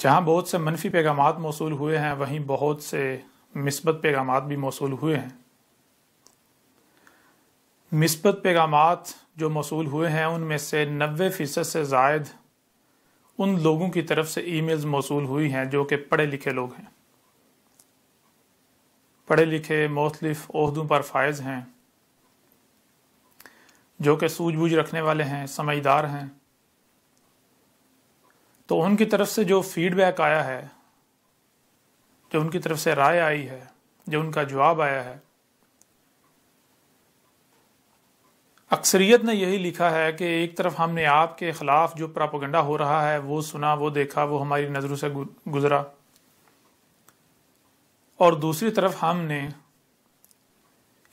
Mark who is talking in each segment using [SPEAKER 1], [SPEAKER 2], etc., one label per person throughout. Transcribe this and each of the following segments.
[SPEAKER 1] جہاں بہت سے منفی پیغامات موصول ہوئے ہیں وہیں بہت سے مثبت پیغامات بھی موصول ہوئے ہیں مثبت پیغامات جو موصول ہوئے ہیں ان میں سے نوے فیصد سے زائد ان لوگوں کی طرف سے ای میلز موصول ہوئی ہیں جو کہ پڑھے لکھے لوگ ہیں پڑھے لکھے مختلف عہدوں پر فائز ہیں جو کہ سوجھ بوجھ رکھنے والے ہیں سمجھدار ہیں تو ان کی طرف سے جو فیڈ بیک آیا ہے جو ان کی طرف سے رائے آئی ہے جو ان کا جواب آیا ہے اکثریت نے یہی لکھا ہے کہ ایک طرف ہم نے آپ کے خلاف جو پراپگنڈا ہو رہا ہے وہ سنا وہ دیکھا وہ ہماری نظروں سے گزرا اور دوسری طرف ہم نے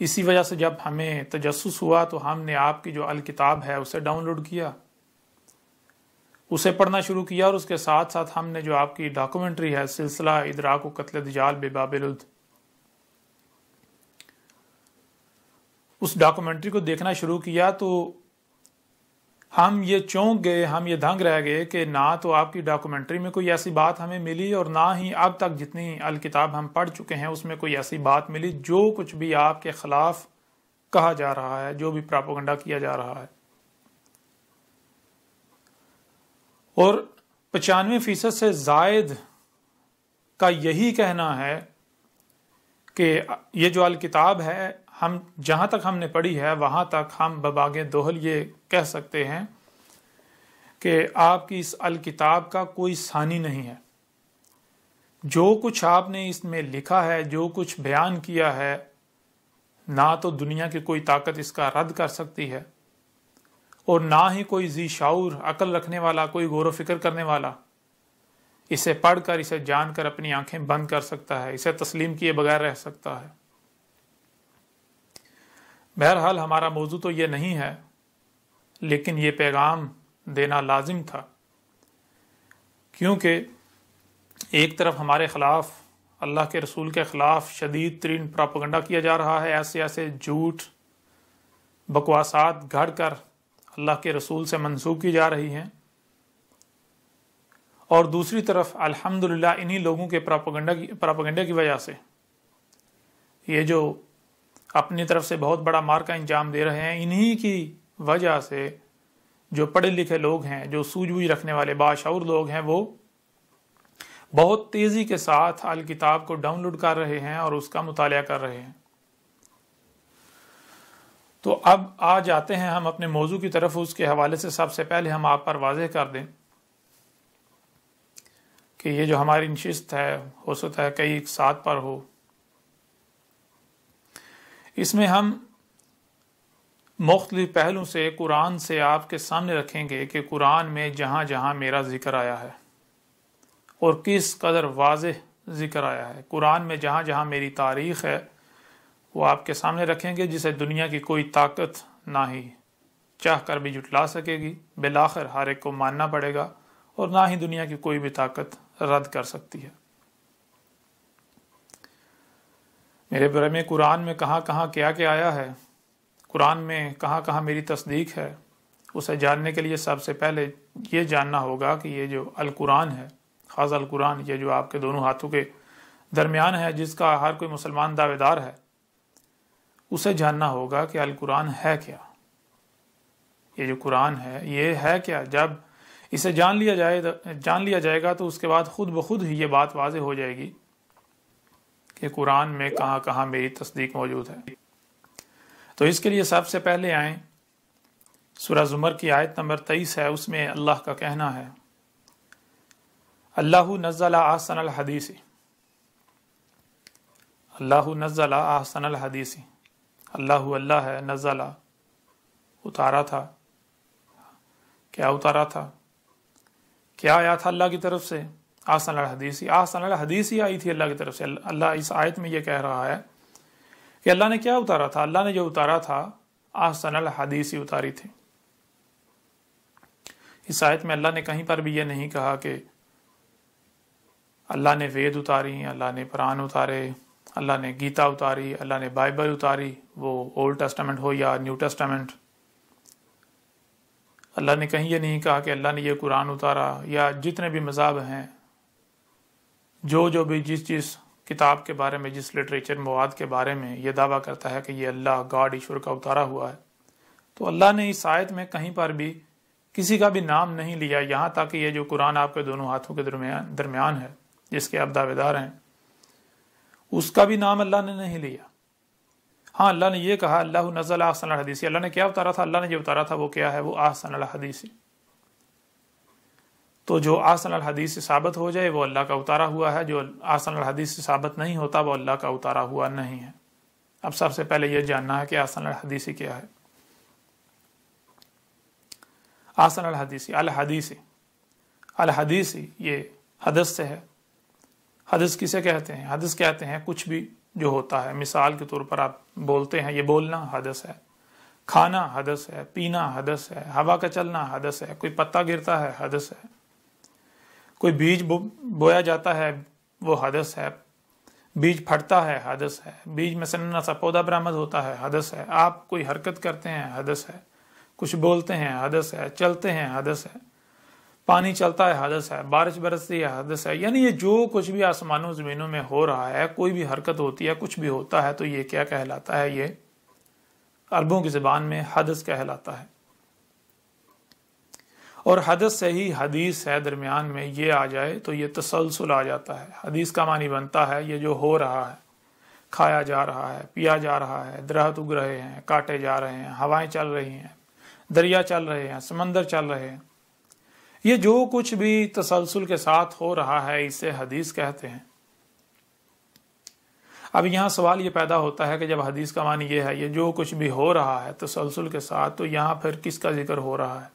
[SPEAKER 1] اسی وجہ سے جب ہمیں تجسس ہوا تو ہم نے آپ کی جو الکتاب ہے اسے ڈاؤن لوڈ کیا اسے پڑھنا شروع کیا اور اس کے ساتھ ساتھ ہم نے جو آپ کی ڈاکومنٹری ہے سلسلہ ادراک و قتل دجال بے بابل اس ڈاکومنٹری کو دیکھنا شروع کیا تو ہم یہ چونک گئے ہم یہ دھنگ رہ گئے کہ نہ تو آپ کی ڈاکومنٹری میں کوئی ایسی بات ہمیں ملی اور نہ ہی اب تک جتنی الکتاب ہم پڑھ چکے ہیں اس میں کوئی ایسی بات ملی جو کچھ بھی آپ کے خلاف کہا جا رہا ہے جو بھی پراپوگنڈا کیا جا رہا ہے اور پچانوے فیصد سے زائد کا یہی کہنا ہے کہ یہ جو الکتاب ہے ہم جہاں تک ہم نے پڑھی ہے وہاں تک ہم بباغ دوہل یہ کہہ سکتے ہیں کہ آپ کی اس الکتاب کا کوئی ثانی نہیں ہے جو کچھ آپ نے اس میں لکھا ہے جو کچھ بیان کیا ہے نہ تو دنیا کی کوئی طاقت اس کا رد کر سکتی ہے اور نہ ہی کوئی شعور عقل رکھنے والا کوئی غور و فکر کرنے والا اسے پڑھ کر اسے جان کر اپنی آنکھیں بند کر سکتا ہے اسے تسلیم کیے بغیر رہ سکتا ہے بہرحال ہمارا موضوع تو یہ نہیں ہے لیکن یہ پیغام دینا لازم تھا کیونکہ ایک طرف ہمارے خلاف اللہ کے رسول کے خلاف شدید ترین پراپگنڈا کیا جا رہا ہے ایسے ایسے جھوٹ بکواسات گھڑ کر اللہ کے رسول سے منسوخ کی جا رہی ہیں اور دوسری طرف الحمد للہ انہیں لوگوں کے پراپگنڈے کی وجہ سے یہ جو اپنی طرف سے بہت بڑا مار کا انجام دے رہے ہیں انہی کی وجہ سے جو پڑھے لکھے لوگ ہیں جو سوج بوجھ رکھنے والے باشعور لوگ ہیں وہ بہت تیزی کے ساتھ الکتاب کو ڈاؤن لوڈ کر رہے ہیں اور اس کا مطالعہ کر رہے ہیں تو اب آ جاتے ہیں ہم اپنے موضوع کی طرف اس کے حوالے سے سب سے پہلے ہم آپ پر واضح کر دیں کہ یہ جو ہماری نشست ہے ہو سکتا ہے کئی ایک ساتھ پر ہو اس میں ہم مختلف پہلو سے قرآن سے آپ کے سامنے رکھیں گے کہ قرآن میں جہاں جہاں میرا ذکر آیا ہے اور کس قدر واضح ذکر آیا ہے قرآن میں جہاں جہاں میری تاریخ ہے وہ آپ کے سامنے رکھیں گے جسے دنیا کی کوئی طاقت نہ ہی چاہ کر بھی جٹلا سکے گی بالآخر ہر ایک کو ماننا پڑے گا اور نہ ہی دنیا کی کوئی بھی طاقت رد کر سکتی ہے میرے برے میں قرآن میں کہاں کہاں کیا کیا آیا ہے قرآن میں کہاں کہاں میری تصدیق ہے اسے جاننے کے لیے سب سے پہلے یہ جاننا ہوگا کہ یہ جو القرآن ہے خاص القرآن یہ جو آپ کے دونوں ہاتھوں کے درمیان ہے جس کا ہر کوئی مسلمان دعوے دار ہے اسے جاننا ہوگا کہ القرآن ہے کیا یہ جو قرآن ہے یہ ہے کیا جب اسے جان لیا جائے جان لیا جائے گا تو اس کے بعد خود بخود ہی یہ بات واضح ہو جائے گی کہ قرآن میں کہاں کہاں میری تصدیق موجود ہے تو اس کے لیے سب سے پہلے آئیں سورہ زمر کی آیت نمبر تیئیس ہے اس میں اللہ کا کہنا ہے اللہ نزل الحدیث اللہ نزل احسن الحدیث اللہ اللہ ہے نزلہ اتارا تھا کیا اتارا تھا کیا آیا تھا اللہ کی طرف سے آسن الحدیثی آسن اللہ حدیثی آئی تھی اللہ کی طرف سے اللہ اس آیت میں یہ کہہ رہا ہے کہ اللہ نے کیا اتارا تھا اللہ نے جو اتارا تھا آسن الحدیثی اتاری تھی اس آیت میں اللہ نے کہیں پر بھی یہ نہیں کہا کہ اللہ نے وید اتاری اللہ نے پران اتارے اللہ نے گیتا اتاری اللہ نے بائبل اتاری وہ اولڈ ٹیسٹامنٹ ہو یا نیو ٹیسٹامنٹ اللہ نے کہیں یہ نہیں کہا کہ اللہ نے یہ قرآن اتارا یا جتنے بھی مذہب ہیں جو جو بھی جس جس کتاب کے بارے میں جس لٹریچر مواد کے بارے میں یہ دعویٰ کرتا ہے کہ یہ اللہ گاڈ ایشور کا اتارا ہوا ہے تو اللہ نے اس آیت میں کہیں پر بھی کسی کا بھی نام نہیں لیا یہاں تک کہ یہ جو قرآن آپ کے دونوں ہاتھوں کے درمیان درمیان ہے جس کے آپ دعوے دار ہیں اس کا بھی نام اللہ نے نہیں لیا ہاں اللہ نے یہ کہا اللہ نزل الحدیث اللہ نے کیا اتارا تھا اللہ نے جو اتارا تھا وہ کیا ہے وہ آسن الحدیث تو جو آسن الحدیث سے ثابت ہو جائے وہ اللہ کا اتارا ہوا ہے جو آسن الحدیث سے ثابت نہیں ہوتا وہ اللہ کا اتارا ہوا نہیں ہے اب سب سے پہلے یہ جاننا ہے کہ آسن الحدیث کیا ہے آسن الحدیث الحدیث الحدیث یہ حدث سے ہے حدث کسے کہتے ہیں حدث کہتے ہیں کچھ بھی جو ہوتا ہے مثال کے طور پر آپ بولتے ہیں یہ بولنا حدث ہے کھانا حدث ہے پینا حدث ہے ہوا کا چلنا حدث ہے کوئی پتا گرتا ہے حدث ہے کوئی بیج بویا جاتا ہے وہ حدث ہے بیج پھٹتا ہے حدث ہے بیج میں سننا سا پودا برامد ہوتا ہے حدث ہے آپ کوئی حرکت کرتے ہیں حدث ہے کچھ بولتے ہیں حدث ہے چلتے ہیں حدث ہے پانی چلتا ہے حدث ہے بارش برستی ہے حدث ہے یعنی یہ جو کچھ بھی آسمانوں زمینوں میں ہو رہا ہے کوئی بھی حرکت ہوتی ہے کچھ بھی ہوتا ہے تو یہ کیا کہلاتا ہے یہ عربوں کی زبان میں حدث کہلاتا ہے اور حدث سے ہی حدیث ہے درمیان میں یہ آ جائے تو یہ تسلسل آ جاتا ہے حدیث کا معنی بنتا ہے یہ جو ہو رہا ہے کھایا جا رہا ہے پیا جا رہا ہے درخت اگ رہے ہیں کاٹے جا رہے ہیں ہوائیں چل رہی ہیں دریا چل رہے ہیں سمندر چل رہے ہیں یہ جو کچھ بھی تسلسل کے ساتھ ہو رہا ہے اسے حدیث کہتے ہیں اب یہاں سوال یہ پیدا ہوتا ہے کہ جب حدیث کا معنی یہ ہے یہ جو کچھ بھی ہو رہا ہے تسلسل کے ساتھ تو یہاں پھر کس کا ذکر ہو رہا ہے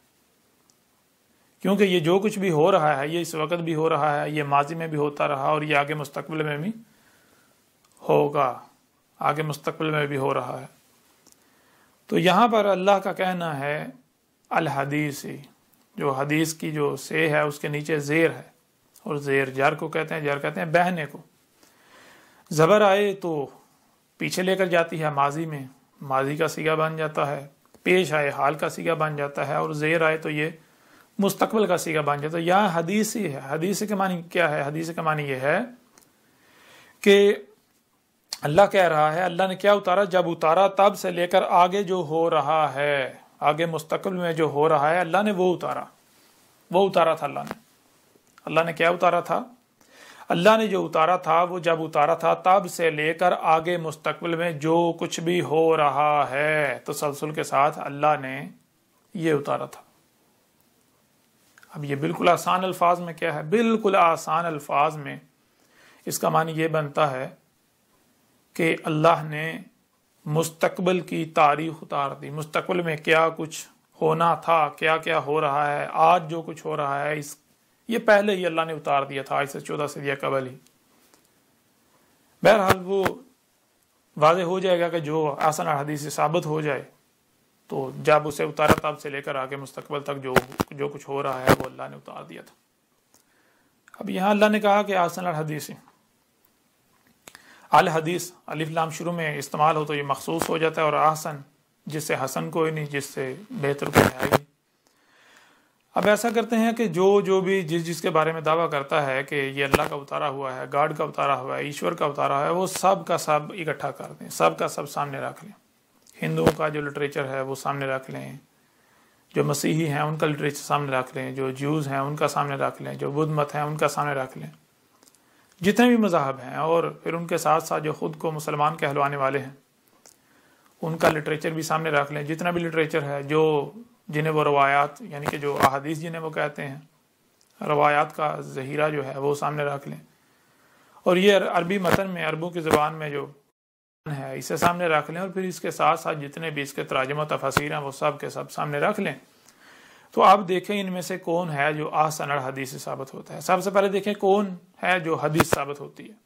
[SPEAKER 1] کیونکہ یہ جو کچھ بھی ہو رہا ہے یہ اس وقت بھی ہو رہا ہے یہ ماضی میں بھی ہوتا رہا اور یہ آگے مستقبل میں بھی ہوگا آگے مستقبل میں بھی ہو رہا ہے تو یہاں پر اللہ کا کہنا ہے الحدیث جو حدیث کی جو سے ہے اس کے نیچے زیر ہے اور زیر جر کو کہتے ہیں جر کہتے ہیں بہنے کو زبر آئے تو پیچھے لے کر جاتی ہے ماضی میں ماضی کا سیگا بن جاتا ہے پیش آئے حال کا سیگا بن جاتا ہے اور زیر آئے تو یہ مستقبل کا سیگا بن جاتا ہے یہاں حدیث ہی ہے حدیث کے معنی کیا ہے حدیث کے معنی یہ ہے کہ اللہ کہہ رہا ہے اللہ نے کیا اتارا جب اتارا تب سے لے کر آگے جو ہو رہا ہے آگے مستقبل میں جو ہو رہا ہے اللہ نے وہ اتارا وہ اتارا تھا اللہ نے اللہ نے کیا اتارا تھا اللہ نے جو اتارا تھا وہ جب اتارا تھا تب سے لے کر آگے مستقبل میں جو کچھ بھی ہو رہا ہے تسلسل کے ساتھ اللہ نے یہ اتارا تھا اب یہ بالکل آسان الفاظ میں کیا ہے بالکل آسان الفاظ میں اس کا معنی یہ بنتا ہے کہ اللہ نے مستقبل کی تاریخ اتار دی مستقبل میں کیا کچھ ہونا تھا کیا کیا ہو رہا ہے آج جو کچھ ہو رہا ہے اس یہ پہلے ہی اللہ نے اتار دیا تھا آج سے چودہ سے دیا قبل ہی بہرحال وہ واضح ہو جائے گا کہ جو آسن سے ثابت ہو جائے تو جب اسے اتارا تب سے لے کر آگے مستقبل تک جو جو کچھ ہو رہا ہے وہ اللہ نے اتار دیا تھا اب یہاں اللہ نے کہا کہ آسن حدیث الحدیث لام شروع میں استعمال ہو تو یہ مخصوص ہو جاتا ہے اور آسن جس سے حسن کوئی نہیں جس سے بہتر کوئی آئی نہیں اب ایسا کرتے ہیں کہ جو جو بھی جس جس کے بارے میں دعویٰ کرتا ہے کہ یہ اللہ کا اتارا ہوا ہے گاڈ کا اتارا ہوا ہے ایشور کا اتارا ہوا ہے وہ سب کا سب اکٹھا کر دیں سب کا سب سامنے رکھ لیں ہندوؤں کا جو لٹریچر ہے وہ سامنے رکھ لیں جو مسیحی ہیں ان کا لٹریچر سامنے رکھ لیں جو جوز ہیں ان کا سامنے رکھ لیں جو بدھ مت ہیں ان کا سامنے رکھ لیں جتنے بھی مذاہب ہیں اور پھر ان کے ساتھ ساتھ جو خود کو مسلمان کہلوانے والے ہیں ان کا لٹریچر بھی سامنے رکھ لیں جتنا بھی لٹریچر ہے جو جنہیں وہ روایات یعنی کہ جو احادیث جنہیں وہ کہتے ہیں روایات کا ذہیرہ جو ہے وہ سامنے رکھ لیں اور یہ عربی متن میں عربوں کی زبان میں جو ہے اسے سامنے رکھ لیں اور پھر اس کے ساتھ ساتھ جتنے بھی اس کے تراجم و تفاصیر ہیں وہ سب کے سب سامنے رکھ لیں تو آپ دیکھیں ان میں سے کون ہے جو الحدیث سے ثابت ہوتا ہے سب سے پہلے دیکھیں کون ہے جو حدیث ثابت ہوتی ہے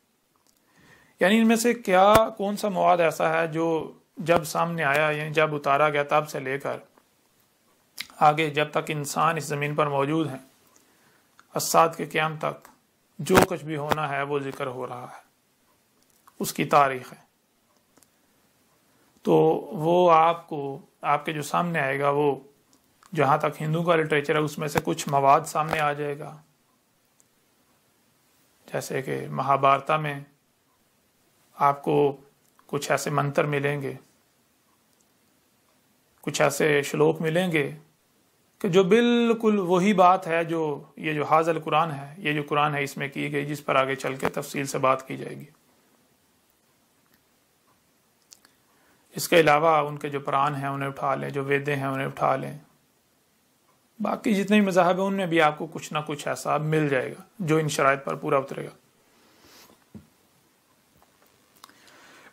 [SPEAKER 1] یعنی ان میں سے کیا کون سا مواد ایسا ہے جو جب سامنے آیا یعنی جب اتارا گیا تب سے لے کر آگے جب تک انسان اس زمین پر موجود ہیں اساد کے قیام تک جو کچھ بھی ہونا ہے وہ ذکر ہو رہا ہے اس کی تاریخ ہے تو وہ آپ کو آپ کے جو سامنے آئے گا وہ جہاں تک ہندو کا لٹریچر ہے اس میں سے کچھ مواد سامنے آ جائے گا جیسے کہ مہا بارتا میں آپ کو کچھ ایسے منتر ملیں گے کچھ ایسے شلوک ملیں گے کہ جو بالکل وہی بات ہے جو یہ جو حاضل قرآن ہے یہ جو قرآن ہے اس میں کی گئی جس پر آگے چل کے تفصیل سے بات کی جائے گی اس کے علاوہ ان کے جو پران ہیں انہیں اٹھا لیں جو ویدے ہیں انہیں اٹھا لیں باقی جتنے بھی مذاہب ہیں ان میں بھی آپ کو کچھ نہ کچھ ایسا مل جائے گا جو ان شرائط پر پورا اترے گا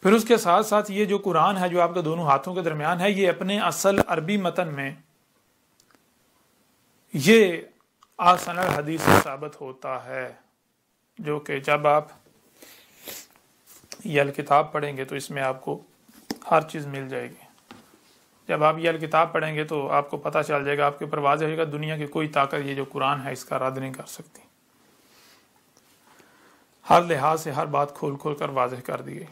[SPEAKER 1] پھر اس کے ساتھ ساتھ یہ جو قرآن ہے جو آپ کا دونوں ہاتھوں کے درمیان ہے یہ اپنے اصل عربی متن میں یہ آسن حدیث ثابت ہوتا ہے جو کہ جب آپ الکتاب پڑھیں گے تو اس میں آپ کو ہر چیز مل جائے گی جب آپ یہ الکتاب پڑھیں گے تو آپ کو پتہ چل جائے گا آپ کے اوپر واضح ہوئے گا دنیا کی کوئی طاقت یہ جو قرآن ہے اس کا رد نہیں کر سکتی ہر لحاظ سے ہر بات کھول کھول کر واضح کر دی گئی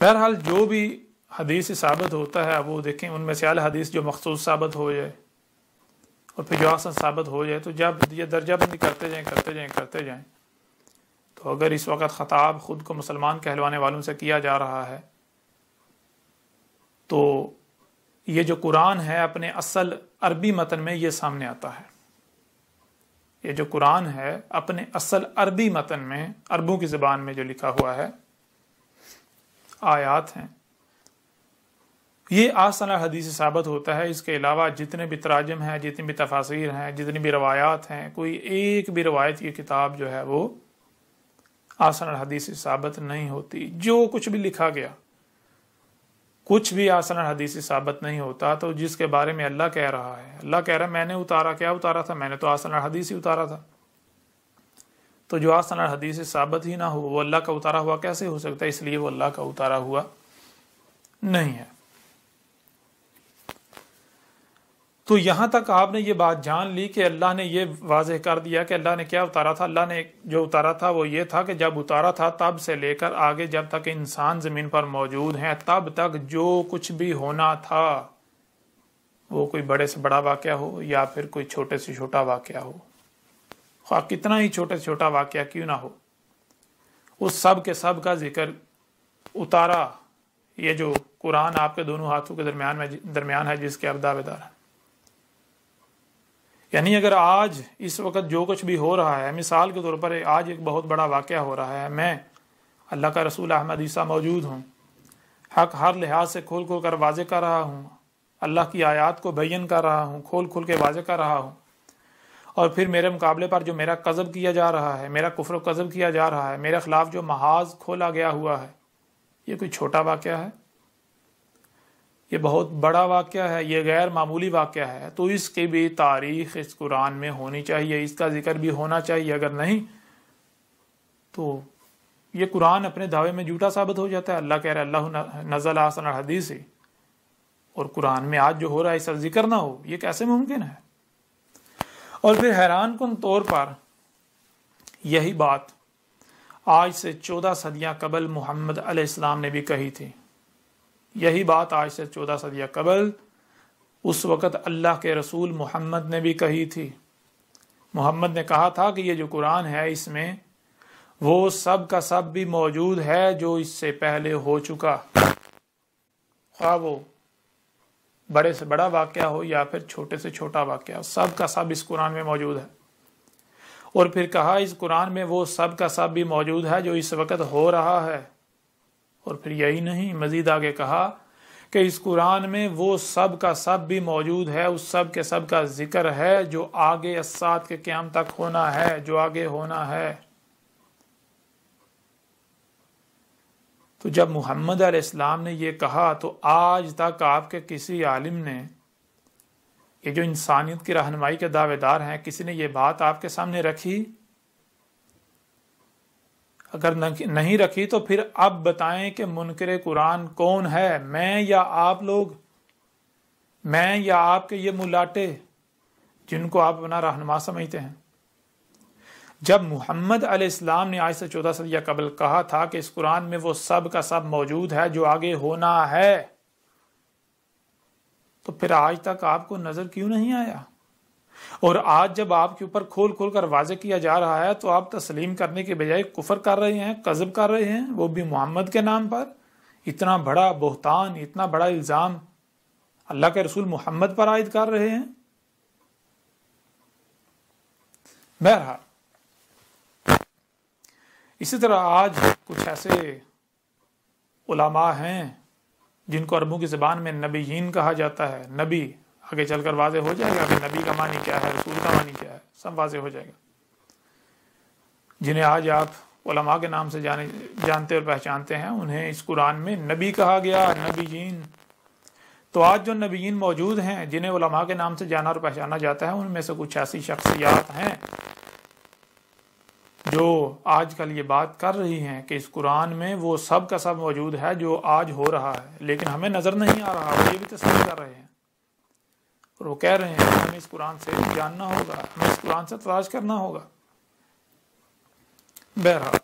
[SPEAKER 1] بہرحال جو بھی حدیث ثابت ہوتا ہے وہ دیکھیں ان میں سے حدیث جو مخصوص ثابت ہو جائے اور پھر جو آسن ثابت ہو جائے تو جب یہ درجہ بندی کرتے جائیں کرتے جائیں کرتے جائیں تو اگر اس وقت خطاب خود کو مسلمان کہلوانے والوں سے کیا جا رہا ہے تو یہ جو قرآن ہے اپنے اصل عربی متن میں یہ سامنے آتا ہے یہ جو قرآن ہے اپنے اصل عربی متن میں عربوں کی زبان میں جو لکھا ہوا ہے آیات ہیں یہ آسن حدیث ثابت ہوتا ہے اس کے علاوہ جتنے بھی تراجم ہیں جتنی بھی تفاصیر ہیں جتنی بھی روایات ہیں کوئی ایک بھی روایت کی کتاب جو ہے وہ آسن الحدیث ثابت نہیں ہوتی جو کچھ بھی لکھا گیا کچھ بھی آسن حدیث سے ثابت نہیں ہوتا تو جس کے بارے میں اللہ کہہ رہا ہے اللہ کہہ رہا ہے میں نے اتارا کیا اتارا تھا میں نے تو آسن حدیث ہی اتارا تھا تو جو آسن حدیث سے ثابت ہی نہ ہو وہ اللہ کا اتارا ہوا کیسے ہو سکتا ہے اس لیے وہ اللہ کا اتارا ہوا نہیں ہے تو یہاں تک آپ نے یہ بات جان لی کہ اللہ نے یہ واضح کر دیا کہ اللہ نے کیا اتارا تھا اللہ نے جو اتارا تھا وہ یہ تھا کہ جب اتارا تھا تب سے لے کر آگے جب تک انسان زمین پر موجود ہیں تب تک جو کچھ بھی ہونا تھا وہ کوئی بڑے سے بڑا واقعہ ہو یا پھر کوئی چھوٹے سے چھوٹا واقعہ ہو خواہ کتنا ہی چھوٹے سے چھوٹا واقعہ کیوں نہ ہو اس سب کے سب کا ذکر اتارا یہ جو قرآن آپ کے دونوں ہاتھوں کے درمیان میں درمیان ہے جس کے اب دعوے دار ہیں یعنی اگر آج اس وقت جو کچھ بھی ہو رہا ہے مثال کے طور پر آج ایک بہت بڑا واقعہ ہو رہا ہے میں اللہ کا رسول احمد عیسیٰ موجود ہوں حق ہر لحاظ سے کھول کھول کر واضح کر رہا ہوں اللہ کی آیات کو بین کر رہا ہوں کھول کھول کے واضح کر رہا ہوں اور پھر میرے مقابلے پر جو میرا قذب کیا جا رہا ہے میرا کفر و قذب کیا جا رہا ہے میرے خلاف جو محاذ کھولا گیا ہوا ہے یہ کوئی چھوٹا واقعہ ہے یہ بہت بڑا واقعہ ہے یہ غیر معمولی واقعہ ہے تو اس کی بھی تاریخ اس قرآن میں ہونی چاہیے اس کا ذکر بھی ہونا چاہیے اگر نہیں تو یہ قرآن اپنے دعوے میں جھوٹا ثابت ہو جاتا ہے اللہ کہہ رہے اللہ نزل آسن الحدیث اور قرآن میں آج جو ہو رہا ہے اس کا ذکر نہ ہو یہ کیسے ممکن ہے اور پھر حیران کن طور پر یہی بات آج سے چودہ صدیاں قبل محمد علیہ السلام نے بھی کہی تھی یہی بات آج سے چودہ صدیہ قبل اس وقت اللہ کے رسول محمد نے بھی کہی تھی محمد نے کہا تھا کہ یہ جو قرآن ہے اس میں وہ سب کا سب بھی موجود ہے جو اس سے پہلے ہو چکا خواہ وہ بڑے سے بڑا واقعہ ہو یا پھر چھوٹے سے چھوٹا واقعہ سب کا سب اس قرآن میں موجود ہے اور پھر کہا اس قرآن میں وہ سب کا سب بھی موجود ہے جو اس وقت ہو رہا ہے اور پھر یہی نہیں مزید آگے کہا کہ اس قرآن میں وہ سب کا سب بھی موجود ہے اس سب کے سب کا ذکر ہے جو آگے اسات کے قیام تک ہونا ہے جو آگے ہونا ہے تو جب محمد علیہ السلام نے یہ کہا تو آج تک آپ کے کسی عالم نے یہ جو انسانیت کی رہنمائی کے دعوے دار ہیں کسی نے یہ بات آپ کے سامنے رکھی اگر نہیں رکھی تو پھر اب بتائیں کہ منکر قرآن کون ہے میں یا آپ لوگ میں یا آپ کے یہ ملاٹے جن کو آپ اپنا رہنما سمجھتے ہیں جب محمد علیہ السلام نے آج سے چودہ صدیہ قبل کہا تھا کہ اس قرآن میں وہ سب کا سب موجود ہے جو آگے ہونا ہے تو پھر آج تک آپ کو نظر کیوں نہیں آیا اور آج جب آپ کے اوپر کھول کھول کر واضح کیا جا رہا ہے تو آپ تسلیم کرنے کے بجائے کفر کر رہے ہیں قذب کر رہے ہیں وہ بھی محمد کے نام پر اتنا بڑا بہتان اتنا بڑا الزام اللہ کے رسول محمد پر عائد کر رہے ہیں بہرحال اسی طرح آج کچھ ایسے علماء ہیں جن کو عربوں کی زبان میں نبیین کہا جاتا ہے نبی آگے چل کر واضح ہو جائے گا کہ نبی کا معنی کیا ہے رسول کا معنی کیا ہے سب واضح ہو جائے گا جنہیں آج آپ علماء کے نام سے جانے جانتے اور پہچانتے ہیں انہیں اس قرآن میں نبی کہا گیا نبی جین تو آج جو نبیین موجود ہیں جنہیں علماء کے نام سے جانا اور پہچانا جاتا ہے ان میں سے کچھ ایسی شخصیات ہیں جو آج کل یہ بات کر رہی ہیں کہ اس قرآن میں وہ سب کا سب موجود ہے جو آج ہو رہا ہے لیکن ہمیں نظر نہیں آ رہا یہ بھی تص کر رہے ہیں اور وہ کہہ رہے ہیں ہمیں اس قرآن سے جاننا ہوگا ہمیں اس قرآن سے تلاش کرنا ہوگا بہرحال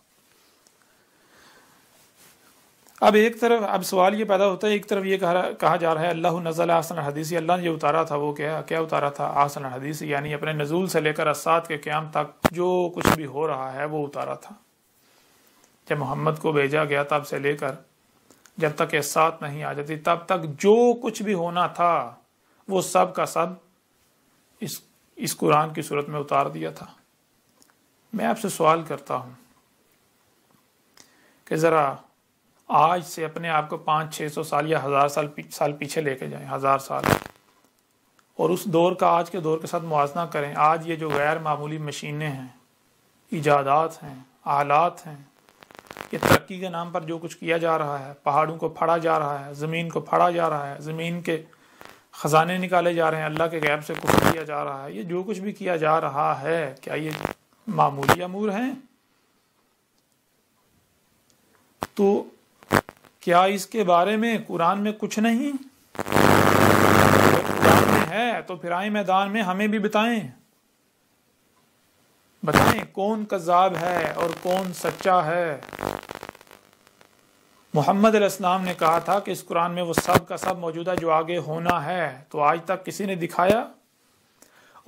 [SPEAKER 1] اب ایک طرف اب سوال یہ پیدا ہوتا ہے ایک طرف یہ کہا جا رہا ہے اللہ نزل آسن حدیثی اللہ نے یہ اتارا تھا وہ کیا کیا اتارا تھا آسن حدیثی یعنی اپنے نزول سے لے کر اسات کے قیام تک جو کچھ بھی ہو رہا ہے وہ اتارا تھا جب محمد کو بھیجا گیا تب سے لے کر جب تک اسات نہیں آ جاتی تب تک جو کچھ بھی ہونا تھا وہ سب کا سب اس اس قرآن کی صورت میں اتار دیا تھا میں آپ سے سوال کرتا ہوں کہ ذرا آج سے اپنے آپ کو پانچ چھ سو سال یا ہزار سال سال پیچھے لے کے جائیں ہزار سال اور اس دور کا آج کے دور کے ساتھ موازنہ کریں آج یہ جو غیر معمولی مشینیں ہیں ایجادات ہیں آلات ہیں یہ ترقی کے نام پر جو کچھ کیا جا رہا ہے پہاڑوں کو پھڑا جا رہا ہے زمین کو پھڑا جا رہا ہے زمین کے خزانے نکالے جا رہے ہیں اللہ کے غیب سے کچھ کیا جا رہا ہے یہ جو کچھ بھی کیا جا رہا ہے کیا یہ معمولی امور ہیں تو کیا اس کے بارے میں قرآن میں کچھ نہیں ہے تو پھر آئیں میدان میں ہمیں بھی بتائیں بتائیں کون کذاب ہے اور کون سچا ہے محمد علیہ السلام نے کہا تھا کہ اس قرآن میں وہ سب کا سب موجودہ جو آگے ہونا ہے تو آج تک کسی نے دکھایا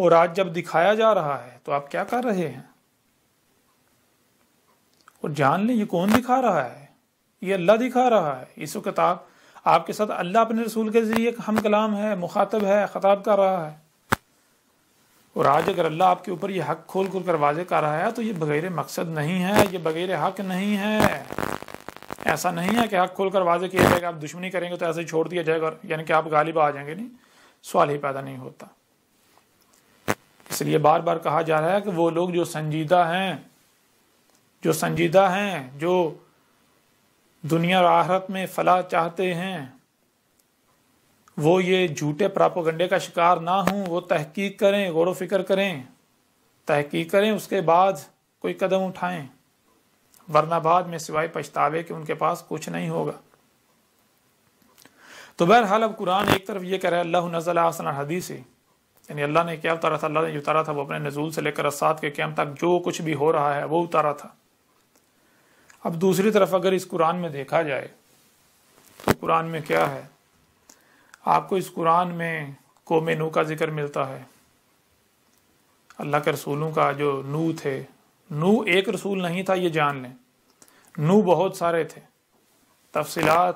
[SPEAKER 1] اور آج جب دکھایا جا رہا ہے تو آپ کیا کر رہے ہیں اور جان لیں یہ کون دکھا رہا ہے یہ اللہ دکھا رہا ہے یسو کتاب آپ کے ساتھ اللہ اپنے رسول کے ذریعے ہم کلام ہے مخاطب ہے خطاب کر رہا ہے اور آج اگر اللہ آپ کے اوپر یہ حق کھول کھول کر واضح کر رہا ہے تو یہ بغیر مقصد نہیں ہے یہ بغیر حق نہیں ہے ایسا نہیں ہے کہ حق کھول کر واضح کیا جائے گا آپ دشمنی کریں گے تو ایسے ہی چھوڑ دیا جائے گا یعنی کہ آپ غالب آ جائیں گے نہیں سوال ہی پیدا نہیں ہوتا اس لیے بار بار کہا جا رہا ہے کہ وہ لوگ جو سنجیدہ ہیں جو سنجیدہ ہیں جو دنیا اور آخرت میں فلاح چاہتے ہیں وہ یہ جھوٹے پراپوگنڈے کا شکار نہ ہوں وہ تحقیق کریں غور و فکر کریں تحقیق کریں اس کے بعد کوئی قدم اٹھائیں ورنہ بعد میں سوائے پچھتاوے کے ان کے پاس کچھ نہیں ہوگا تو بہرحال اب قرآن ایک طرف یہ کہہ رہا ہے اللہ نزل حدیث یعنی اللہ نے کیا اتارا تھا اللہ نے اتارا تھا وہ اپنے نزول سے لے کر اسات کے قیام تک جو کچھ بھی ہو رہا ہے وہ اتارا تھا اب دوسری طرف اگر اس قرآن میں دیکھا جائے تو قرآن میں کیا ہے آپ کو اس قرآن میں قوم نو کا ذکر ملتا ہے اللہ کے رسولوں کا جو نو تھے نو ایک رسول نہیں تھا یہ جان لیں نو بہت سارے تھے تفصیلات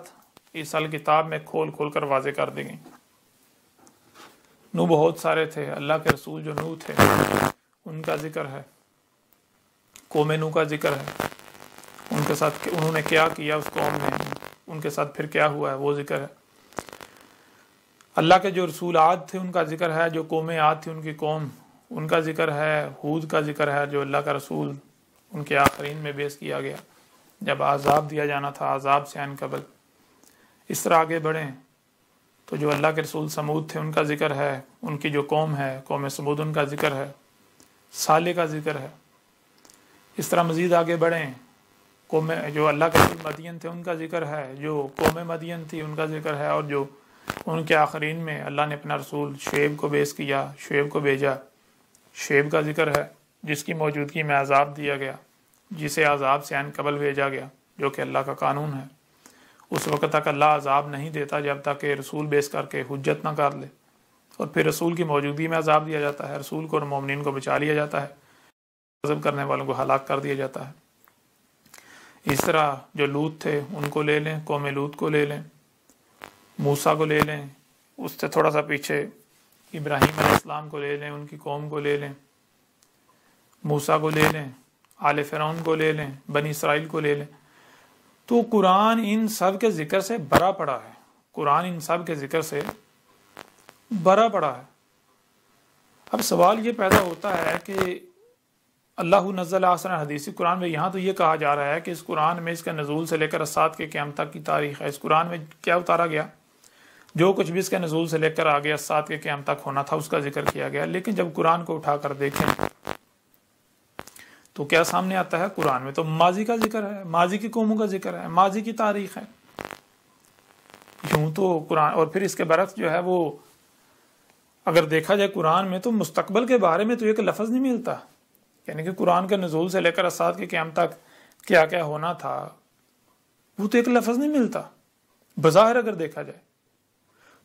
[SPEAKER 1] اس الکتاب میں کھول کھول کر واضح کر دی گئیں نو بہت سارے تھے اللہ کے رسول جو نو تھے ان کا ذکر ہے قوم نو کا ذکر ہے ان کے ساتھ انہوں نے کیا کیا اس قوم میں ان کے ساتھ پھر کیا ہوا ہے وہ ذکر ہے اللہ کے جو رسول آد تھے ان کا ذکر ہے جو قوم آد تھی ان کی قوم ان کا ذکر ہے حود کا ذکر ہے جو اللہ کا رسول ان کے آخرین میں بیس کیا گیا جب عذاب دیا جانا تھا عذاب سے عین قبل اس طرح آگے بڑھیں تو جو اللہ کے رسول سمود تھے ان کا ذکر ہے ان کی جو قوم ہے قوم سمود ان کا ذکر ہے سالے کا ذکر ہے اس طرح مزید آگے بڑھیں قوم جو اللہ کے رسول مدین تھے ان کا ذکر ہے جو قوم مدین تھی ان کا ذکر ہے اور جو ان کے آخرین میں اللہ نے اپنا رسول شعیب کو بیس کیا شعیب کو بھیجا شیب کا ذکر ہے جس کی موجودگی میں عذاب دیا گیا جسے عذاب سے عین قبل بھیجا گیا جو کہ اللہ کا قانون ہے اس وقت تک اللہ عذاب نہیں دیتا جب تک کہ رسول بیس کر کے حجت نہ کر لے اور پھر رسول کی موجودگی میں عذاب دیا جاتا ہے رسول کو اور مومنین کو بچا لیا جاتا ہے عذب کرنے والوں کو ہلاک کر دیا جاتا ہے اس طرح جو لوت تھے ان کو لے لیں قوم لوت کو لے لیں موسا کو لے لیں اس سے تھوڑا سا پیچھے ابراہیم علیہ السلام کو لے لیں ان کی قوم کو لے لیں موسا کو لے لیں آل فرعون کو لے لیں بنی اسرائیل کو لے لیں تو قرآن ان سب کے ذکر سے برا پڑا ہے قرآن ان سب کے ذکر سے برا پڑا ہے اب سوال یہ پیدا ہوتا ہے کہ اللہ نزل آسن حدیثی قرآن میں یہاں تو یہ کہا جا رہا ہے کہ اس قرآن میں اس کا نزول سے لے کر اسات کے قیام تک کی تاریخ ہے اس قرآن میں کیا اتارا گیا جو کچھ بھی اس کے نزول سے لے کر آگے سات کے قیام تک ہونا تھا اس کا ذکر کیا گیا لیکن جب قرآن کو اٹھا کر دیکھیں تو کیا سامنے آتا ہے قرآن میں تو ماضی کا ذکر ہے ماضی کی قوموں کا ذکر ہے ماضی کی تاریخ ہے یوں تو قرآن اور پھر اس کے برعکس جو ہے وہ اگر دیکھا جائے قرآن میں تو مستقبل کے بارے میں تو ایک لفظ نہیں ملتا یعنی کہ قرآن کے نزول سے لے کر اسات کے قیام تک کیا کیا ہونا تھا وہ تو ایک لفظ نہیں ملتا بظاہر اگر دیکھا جائے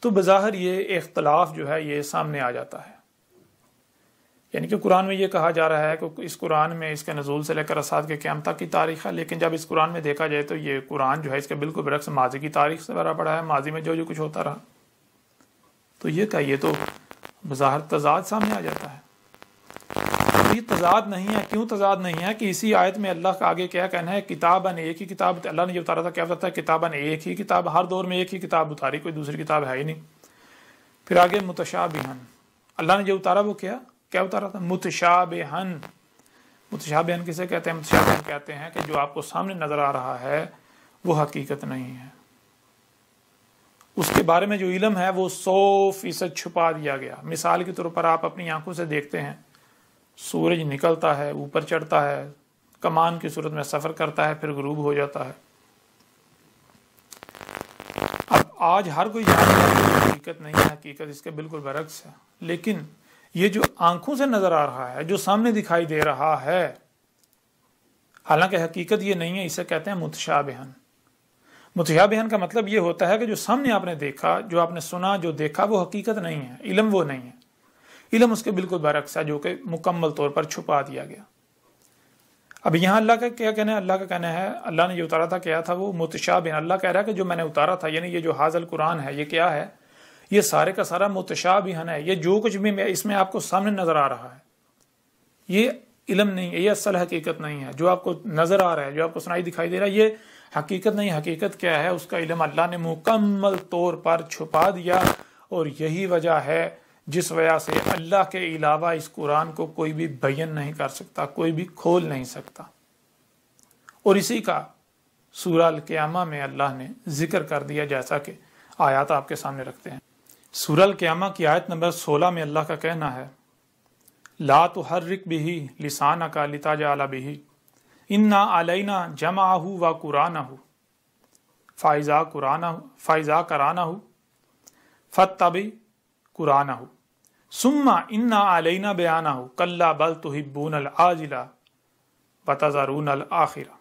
[SPEAKER 1] تو بظاہر یہ اختلاف جو ہے یہ سامنے آ جاتا ہے یعنی کہ قرآن میں یہ کہا جا رہا ہے کہ اس قرآن میں اس کے نزول سے لے کر اساد کے قیام تک کی تاریخ ہے لیکن جب اس قرآن میں دیکھا جائے تو یہ قرآن جو ہے اس کے بالکل برعکس ماضی کی تاریخ سے بھرا پڑا ہے ماضی میں جو جو کچھ ہوتا رہا تو یہ کہ یہ تو بظاہر تضاد سامنے آ جاتا ہے بھی تضاد نہیں ہے کیوں تضاد نہیں ہے کہ اسی آیت میں اللہ کا آگے کیا کہنا ہے کتاب ان ایک ہی کتاب اللہ نے یہ بتا رہا تھا کیا بتاتا ہے کتاب ان ایک ہی کتاب ہر دور میں ایک ہی کتاب اتاری کوئی دوسری کتاب ہے ہی نہیں پھر آگے متشابہن اللہ نے جو اتارا وہ کیا کیا اتارا تھا متشابہن متشابہن کسے کہتے ہیں متشابہن کہتے ہیں کہ جو آپ کو سامنے نظر آ رہا ہے وہ حقیقت نہیں ہے اس کے بارے میں جو علم ہے وہ سو فیصد چھپا دیا گیا مثال کے طور پر آپ اپنی آنکھوں سے دیکھتے ہیں سورج نکلتا ہے اوپر چڑھتا ہے کمان کی صورت میں سفر کرتا ہے پھر غروب ہو جاتا ہے اب آج ہر کوئی جانتا ہے حقیقت نہیں ہے حقیقت اس کے بالکل برعکس ہے لیکن یہ جو آنکھوں سے نظر آ رہا ہے جو سامنے دکھائی دے رہا ہے حالانکہ حقیقت یہ نہیں ہے اسے کہتے ہیں متشاہ بہن متشاہ بہن کا مطلب یہ ہوتا ہے کہ جو سامنے آپ نے دیکھا جو آپ نے سنا جو دیکھا وہ حقیقت نہیں ہے علم وہ نہیں ہے علم اس کے بالکل برعکس ہے جو کہ مکمل طور پر چھپا دیا گیا اب یہاں اللہ کا کیا کہنا ہے اللہ کا کہنا ہے اللہ نے جو اتارا تھا کیا تھا وہ متشابہ اللہ کہہ رہا ہے کہ جو میں نے اتارا تھا یعنی یہ جو حاضل قرآن ہے یہ کیا ہے یہ سارے کا سارا متشابہن ہے یہ جو کچھ بھی اس میں آپ کو سامنے نظر آ رہا ہے یہ علم نہیں ہے یہ اصل حقیقت نہیں ہے جو آپ کو نظر آ رہا ہے جو آپ کو سنائی دکھائی دے رہا ہے یہ حقیقت نہیں حقیقت کیا ہے اس کا علم اللہ نے مکمل طور پر چھپا دیا اور یہی وجہ ہے جس وجہ سے اللہ کے علاوہ اس قرآن کو کوئی بھی بیان نہیں کر سکتا کوئی بھی کھول نہیں سکتا اور اسی کا سورہ القیامہ میں اللہ نے ذکر کر دیا جیسا کہ آیات آپ کے سامنے رکھتے ہیں سورہ القیامہ کی آیت نمبر سولہ میں اللہ کا کہنا ہے لا تحرک بھی ہی لسان کا لتاجا بھی انا علینا جمع و قرآن ہو فائزہ قرآن فائزہ کرانا ہو فتبی قرآن ہو سما انا علینا بے آنا ہو کل بل تو ہبون پتا جا الآخرہ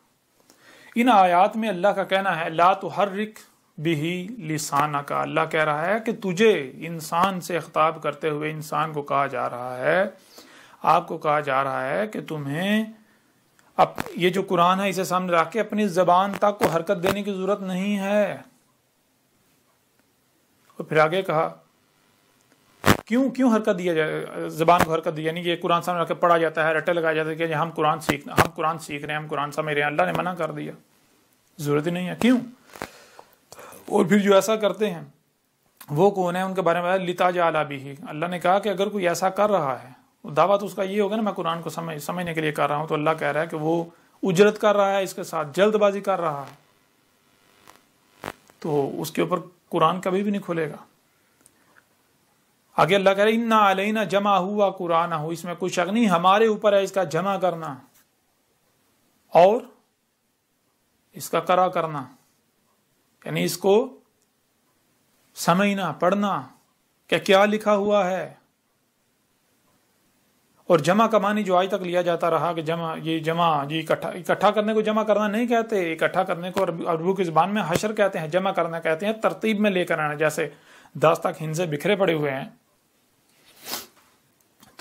[SPEAKER 1] ان آیات میں اللہ کا کہنا ہے تو ہر رکھ بھی لسانہ کا اللہ کہہ رہا ہے کہ تجھے انسان سے اختاب کرتے ہوئے انسان کو کہا جا رہا ہے آپ کو کہا جا رہا ہے کہ تمہیں یہ جو قرآن ہے اسے سامنے رکھ کے اپنی زبان تک کو حرکت دینے کی ضرورت نہیں ہے اور پھر آگے کہا کیوں کیوں حرکت دیا جائے زبان کو حرکت دی یعنی کہ قرآن سامنے رکھ کے پڑھا جاتا ہے رٹے لگایا جاتا ہے کہ جی ہم قرآن سیکھ ہم قرآن سیکھ رہے ہیں ہم قرآن سمجھ رہے ہیں اللہ نے منع کر دیا ضرورت ہی نہیں ہے کیوں اور پھر جو ایسا کرتے ہیں وہ کون ہے ان کے بارے میں لتا جا بھی ہی اللہ نے کہا کہ اگر کوئی ایسا کر رہا ہے دعویٰ اس کا یہ ہوگا نا میں قرآن کو سمجھ سمجھنے کے لیے کر رہا ہوں تو اللہ کہہ رہا ہے کہ وہ اجرت کر رہا ہے اس کے ساتھ جلد بازی کر رہا ہے تو اس کے اوپر قرآن کبھی بھی نہیں کھلے گا آگے اللہ علینا جمع ہوا قرآن ہو اس میں کوئی شک نہیں ہمارے اوپر ہے اس کا جمع کرنا اور اس کا کرا کرنا یعنی اس کو سمجھنا پڑھنا کہ کیا لکھا ہوا ہے اور جمع کمانی جو آج تک لیا جاتا رہا کہ جمع یہ جمع یہ اکٹھا کرنے کو جمع کرنا نہیں کہتے اکٹھا کرنے کو عربو کی زبان میں حشر کہتے ہیں جمع کرنا کہتے ہیں ترتیب میں لے کر آنا جیسے دس تک ہنزے بکھرے پڑے ہوئے ہیں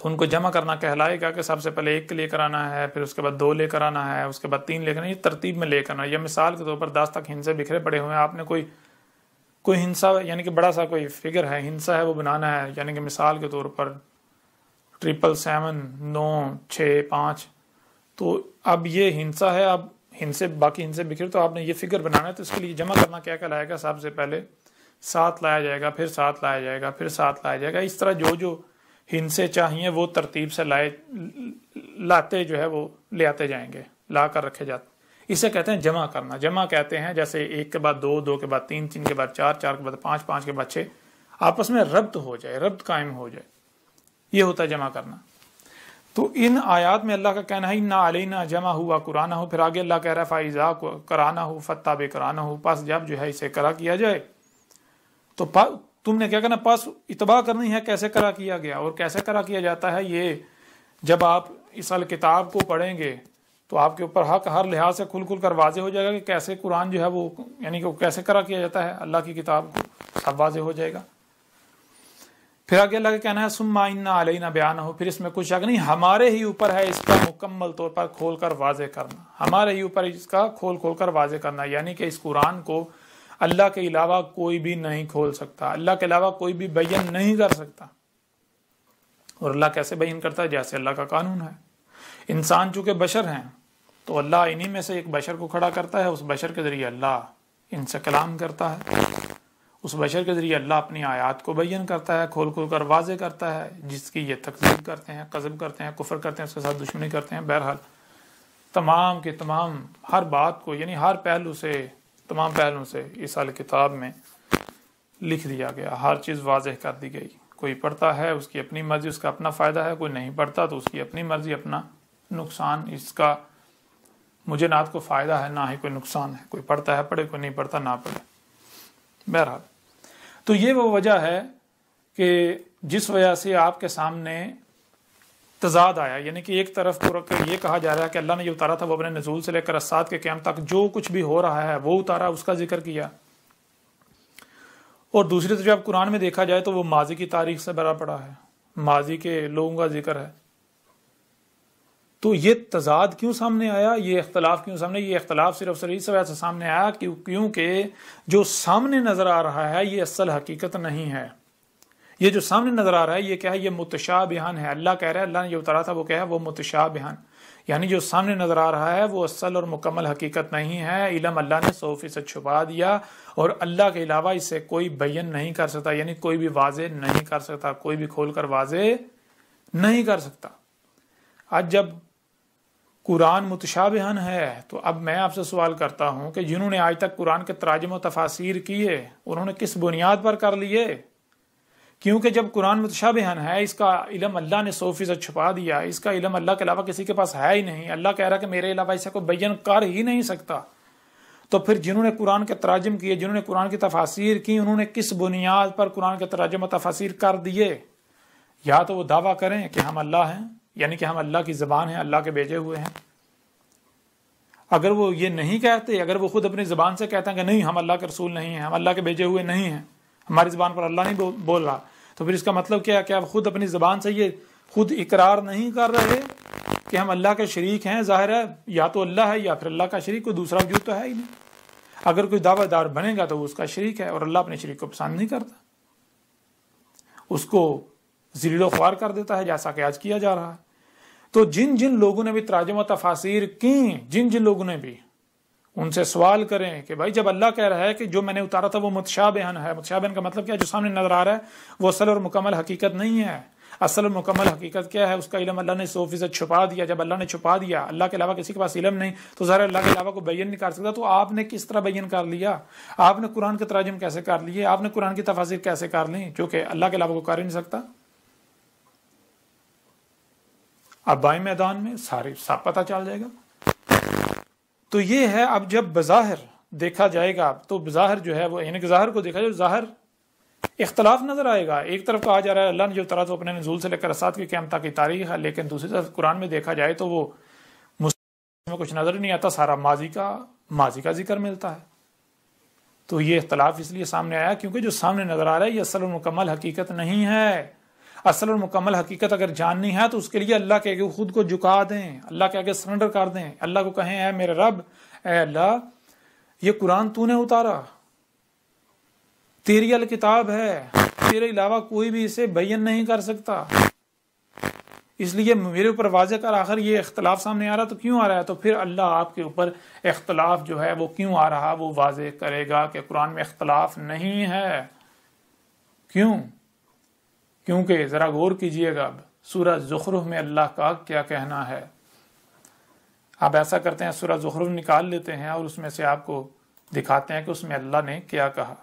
[SPEAKER 1] تو ان کو جمع کرنا کہلائے گا کہ سب سے پہلے ایک لے کر آنا ہے پھر اس کے بعد دو لے کر آنا ہے اس کے بعد تین لے کر آنا یہ ترتیب میں لے کر آنا ہے یا مثال کے طور پر دس تک ہنسے بکھرے پڑے ہوئے آپ نے کوئی کوئی ہنسا یعنی کہ بڑا سا کوئی فگر ہے ہنسا ہے وہ بنانا ہے یعنی کہ مثال کے طور پر ٹریپل سیون نو چھ پانچ تو اب یہ ہنسا ہے اب ہنسے باقی ہنسے بکھرے تو آپ نے یہ فگر بنانا ہے تو اس کے لیے جمع کرنا کیا کہلائے گا سب سے پہلے سات لایا جائے گا پھر سات لایا جائے گا پھر سات لایا جائے گا اس طرح جو جو سے چاہیے وہ ترتیب سے لائے لاتے جو ہے وہ لے آتے جائیں گے لا کر رکھے جاتے اسے کہتے ہیں جمع کرنا جمع کہتے ہیں جیسے ایک کے بعد دو دو کے بعد تین تین کے بعد چار چار کے بعد پانچ پانچ کے بعد چھ آپس میں ربط ہو جائے ربط قائم ہو جائے یہ ہوتا ہے جمع کرنا تو ان آیات میں اللہ کا کہنا ہے نہ علی نہ جمع ہوا قرآن ہو پھر آگے اللہ کہہ رہا ہے فائزا کرانا ہو فتح بے کرانا ہو پس جب جو ہے اسے کرا کیا جائے تو تم نے کیا کہنا پاس اتباع کرنی ہے کیسے کرا کیا گیا اور کیسے کرا کیا جاتا ہے یہ جب آپ اس کو پڑھیں گے تو آپ کے اوپر حق ہر لحاظ سے کھل کھل کر واضح ہو جائے گا کہ کیسے قرآن جو ہے وہ وہ یعنی کہ کیسے کرا کیا جاتا ہے اللہ کی کتاب کو سب واضح ہو جائے گا پھر آگے اللہ کا کہنا ہے سما ان علینا بیان ہو پھر اس میں کچھ شک نہیں ہمارے ہی اوپر ہے اس کا مکمل طور پر کھول کر واضح کرنا ہمارے ہی اوپر اس کا کھول کھول کر واضح کرنا یعنی کہ اس قرآن کو اللہ کے علاوہ کوئی بھی نہیں کھول سکتا اللہ کے علاوہ کوئی بھی بیان نہیں کر سکتا اور اللہ کیسے بیان کرتا ہے جیسے اللہ کا قانون ہے انسان چونکہ بشر ہیں تو اللہ انہی میں سے ایک بشر کو کھڑا کرتا ہے اس بشر کے ذریعے اللہ ان سے کلام کرتا ہے اس بشر کے ذریعے اللہ اپنی آیات کو بیان کرتا ہے کھول کھول کر واضح کرتا ہے جس کی یہ تقسیم کرتے ہیں قزم کرتے ہیں کفر کرتے ہیں اس کے ساتھ دشمنی کرتے ہیں بہرحال تمام کے تمام ہر بات کو یعنی ہر پہلو سے تمام پہلوں سے اس سال کتاب میں لکھ دیا گیا ہر چیز واضح کر دی گئی کوئی پڑھتا ہے اس کی اپنی مرضی اس کا اپنا فائدہ ہے کوئی نہیں پڑھتا تو اس کی اپنی مرضی اپنا نقصان اس کا مجھے نہ کو فائدہ ہے نہ ہی کوئی نقصان ہے کوئی پڑھتا ہے پڑھے کوئی نہیں پڑھتا نہ پڑھے بہرحال تو یہ وہ وجہ ہے کہ جس وجہ سے آپ کے سامنے تضاد آیا یعنی کہ ایک طرف یہ کہا جا رہا ہے کہ اللہ نے یہ اتارا تھا وہ اپنے نزول سے لے کر اسات کے قیام تک جو کچھ بھی ہو رہا ہے وہ اتارا اس کا ذکر کیا اور دوسری طرف جب قرآن میں دیکھا جائے تو وہ ماضی کی تاریخ سے بھرا پڑا ہے ماضی کے لوگوں کا ذکر ہے تو یہ تضاد کیوں سامنے آیا یہ اختلاف کیوں سامنے یہ اختلاف صرف سر اس وجہ سے سامنے آیا کیوں کیونکہ جو سامنے نظر آ رہا ہے یہ اصل حقیقت نہیں ہے یہ جو سامنے نظر آ رہا ہے یہ کیا ہے یہ متشاہ بہان ہے اللہ کہہ رہا ہے اللہ نے جو بتا رہا تھا وہ ہے وہ متشاہ بہان یعنی جو سامنے نظر آ رہا ہے وہ اصل اور مکمل حقیقت نہیں ہے علم اللہ نے سو فیصد چھپا دیا اور اللہ کے علاوہ اس سے کوئی بین نہیں کر سکتا یعنی کوئی بھی واضح نہیں کر سکتا کوئی بھی کھول کر واضح نہیں کر سکتا آج جب قرآن متشابہن ہے تو اب میں آپ سے سوال کرتا ہوں کہ جنہوں نے آج تک قرآن کے تراجم و تفاصیر کیے انہوں نے کس بنیاد پر کر لیے کیونکہ جب قرآن متشابہن ہے اس کا علم اللہ نے سو فیصد چھپا دیا اس کا علم اللہ کے علاوہ کسی کے پاس ہے ہی نہیں اللہ کہہ رہا کہ میرے علاوہ اسے کوئی بیان کر ہی نہیں سکتا تو پھر جنہوں نے قرآن کے تراجم کیے جنہوں نے قرآن کی تفاصیر کی انہوں نے کس بنیاد پر قرآن کے تراجم و تفاصیر کر دیے یا تو وہ دعویٰ کریں کہ ہم اللہ ہیں یعنی کہ ہم اللہ کی زبان ہیں اللہ کے بیجے ہوئے ہیں اگر وہ یہ نہیں کہتے اگر وہ خود اپنی زبان سے کہتے ہیں کہ نہیں ہم اللہ کے رسول نہیں ہیں ہم اللہ کے بیجے ہوئے نہیں ہیں ہماری زبان پر اللہ نہیں بول رہا تو پھر اس کا مطلب کیا کہ آپ خود اپنی زبان سے یہ خود اقرار نہیں کر رہے کہ ہم اللہ کے شریک ہیں ظاہر ہے یا تو اللہ ہے یا پھر اللہ کا شریک کوئی دوسرا وجود تو ہے ہی نہیں اگر کوئی دعوے دار بنے گا تو وہ اس کا شریک ہے اور اللہ اپنے شریک کو پسند نہیں کرتا اس کو زیل و خوار کر دیتا ہے جیسا کہ آج کیا جا رہا ہے تو جن جن لوگوں نے بھی تراجم و تفاصیر کی جن جن لوگوں نے بھی ان سے سوال کریں کہ بھائی جب اللہ کہہ رہا ہے کہ جو میں نے اتارا تھا وہ ہے کا مطلب کیا جو سامنے نظر آ رہا ہے وہ اصل اور مکمل حقیقت نہیں ہے اصل اور مکمل حقیقت کیا ہے اس کا علم اللہ نے سو فیصد چھپا دیا جب اللہ نے چھپا دیا اللہ کے علاوہ کسی کے پاس علم نہیں تو ظاہر اللہ کے علاوہ کو بیان نہیں کر سکتا تو آپ نے کس طرح بیان کر لیا آپ نے قرآن کے تراجم کیسے کر لیے آپ نے قرآن کی تفاظر کیسے کر لی جو کہ اللہ کے علاوہ کو کر ہی نہیں سکتا اب بائیں میدان میں سارے سب پتہ چل جائے گا تو یہ ہے اب جب بظاہر دیکھا جائے گا تو بظاہر جو ہے وہ یعنی ظاہر کو دیکھا جائے ظاہر اختلاف نظر آئے گا ایک طرف کہا جا رہا ہے اللہ نے جو تو اپنے نزول سے لے کر اسات تک کی تاریخ ہے لیکن دوسری طرف قرآن میں دیکھا جائے تو وہ مسلم میں کچھ نظر نہیں آتا سارا ماضی کا ماضی کا ذکر ملتا ہے تو یہ اختلاف اس لیے سامنے آیا کیونکہ جو سامنے نظر آ رہا ہے یہ اصل مکمل حقیقت نہیں ہے اصل اور مکمل حقیقت اگر جاننی ہے تو اس کے لیے اللہ کے خود کو جھکا دیں اللہ کے آگے سرنڈر کر دیں اللہ کو کہیں اے میرے رب اے اللہ یہ قرآن تو نے اتارا تیری کتاب ہے تیرے علاوہ کوئی بھی اسے نہیں کر سکتا اس لیے میرے اوپر واضح کر آخر یہ اختلاف سامنے آ رہا تو کیوں آ رہا ہے تو پھر اللہ آپ کے اوپر اختلاف جو ہے وہ کیوں آ رہا وہ واضح کرے گا کہ قرآن میں اختلاف نہیں ہے کیوں کیونکہ ذرا غور کیجئے گا اب سورہ زخرف میں اللہ کا کیا کہنا ہے آپ ایسا کرتے ہیں سورہ زخرف نکال لیتے ہیں اور اس میں سے آپ کو دکھاتے ہیں کہ اس میں اللہ نے کیا کہا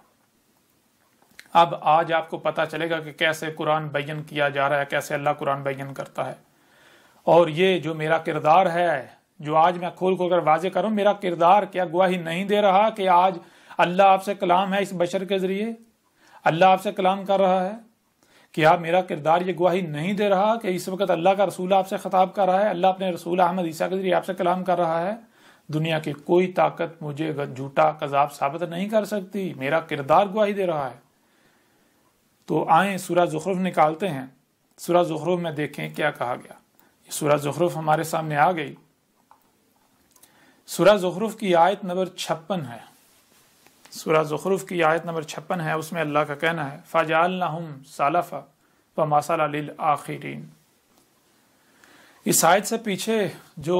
[SPEAKER 1] اب آج آپ کو پتا چلے گا کہ کیسے قرآن بیان کیا جا رہا ہے کیسے اللہ قرآن بیان کرتا ہے اور یہ جو میرا کردار ہے جو آج میں کھول کھول کر واضح کروں میرا کردار کیا گواہی نہیں دے رہا کہ آج اللہ آپ سے کلام ہے اس بشر کے ذریعے اللہ آپ سے کلام کر رہا ہے کیا میرا کردار یہ گواہی نہیں دے رہا کہ اس وقت اللہ کا رسول آپ سے خطاب کر رہا ہے اللہ اپنے رسول احمد عیسیٰ کے ذریعے آپ سے کلام کر رہا ہے دنیا کی کوئی طاقت مجھے جھوٹا کذاب ثابت نہیں کر سکتی میرا کردار گواہی دے رہا ہے تو آئیں سورہ زخرف نکالتے ہیں سورہ زخرف میں دیکھیں کیا کہا گیا یہ زخرف ہمارے سامنے آ گئی سورہ زخرف کی آیت نمبر چھپن ہے سورہ زخرف کی آیت نمبر چھپن ہے اس میں اللہ کا کہنا ہے فاجا آخرین اس آیت سے پیچھے جو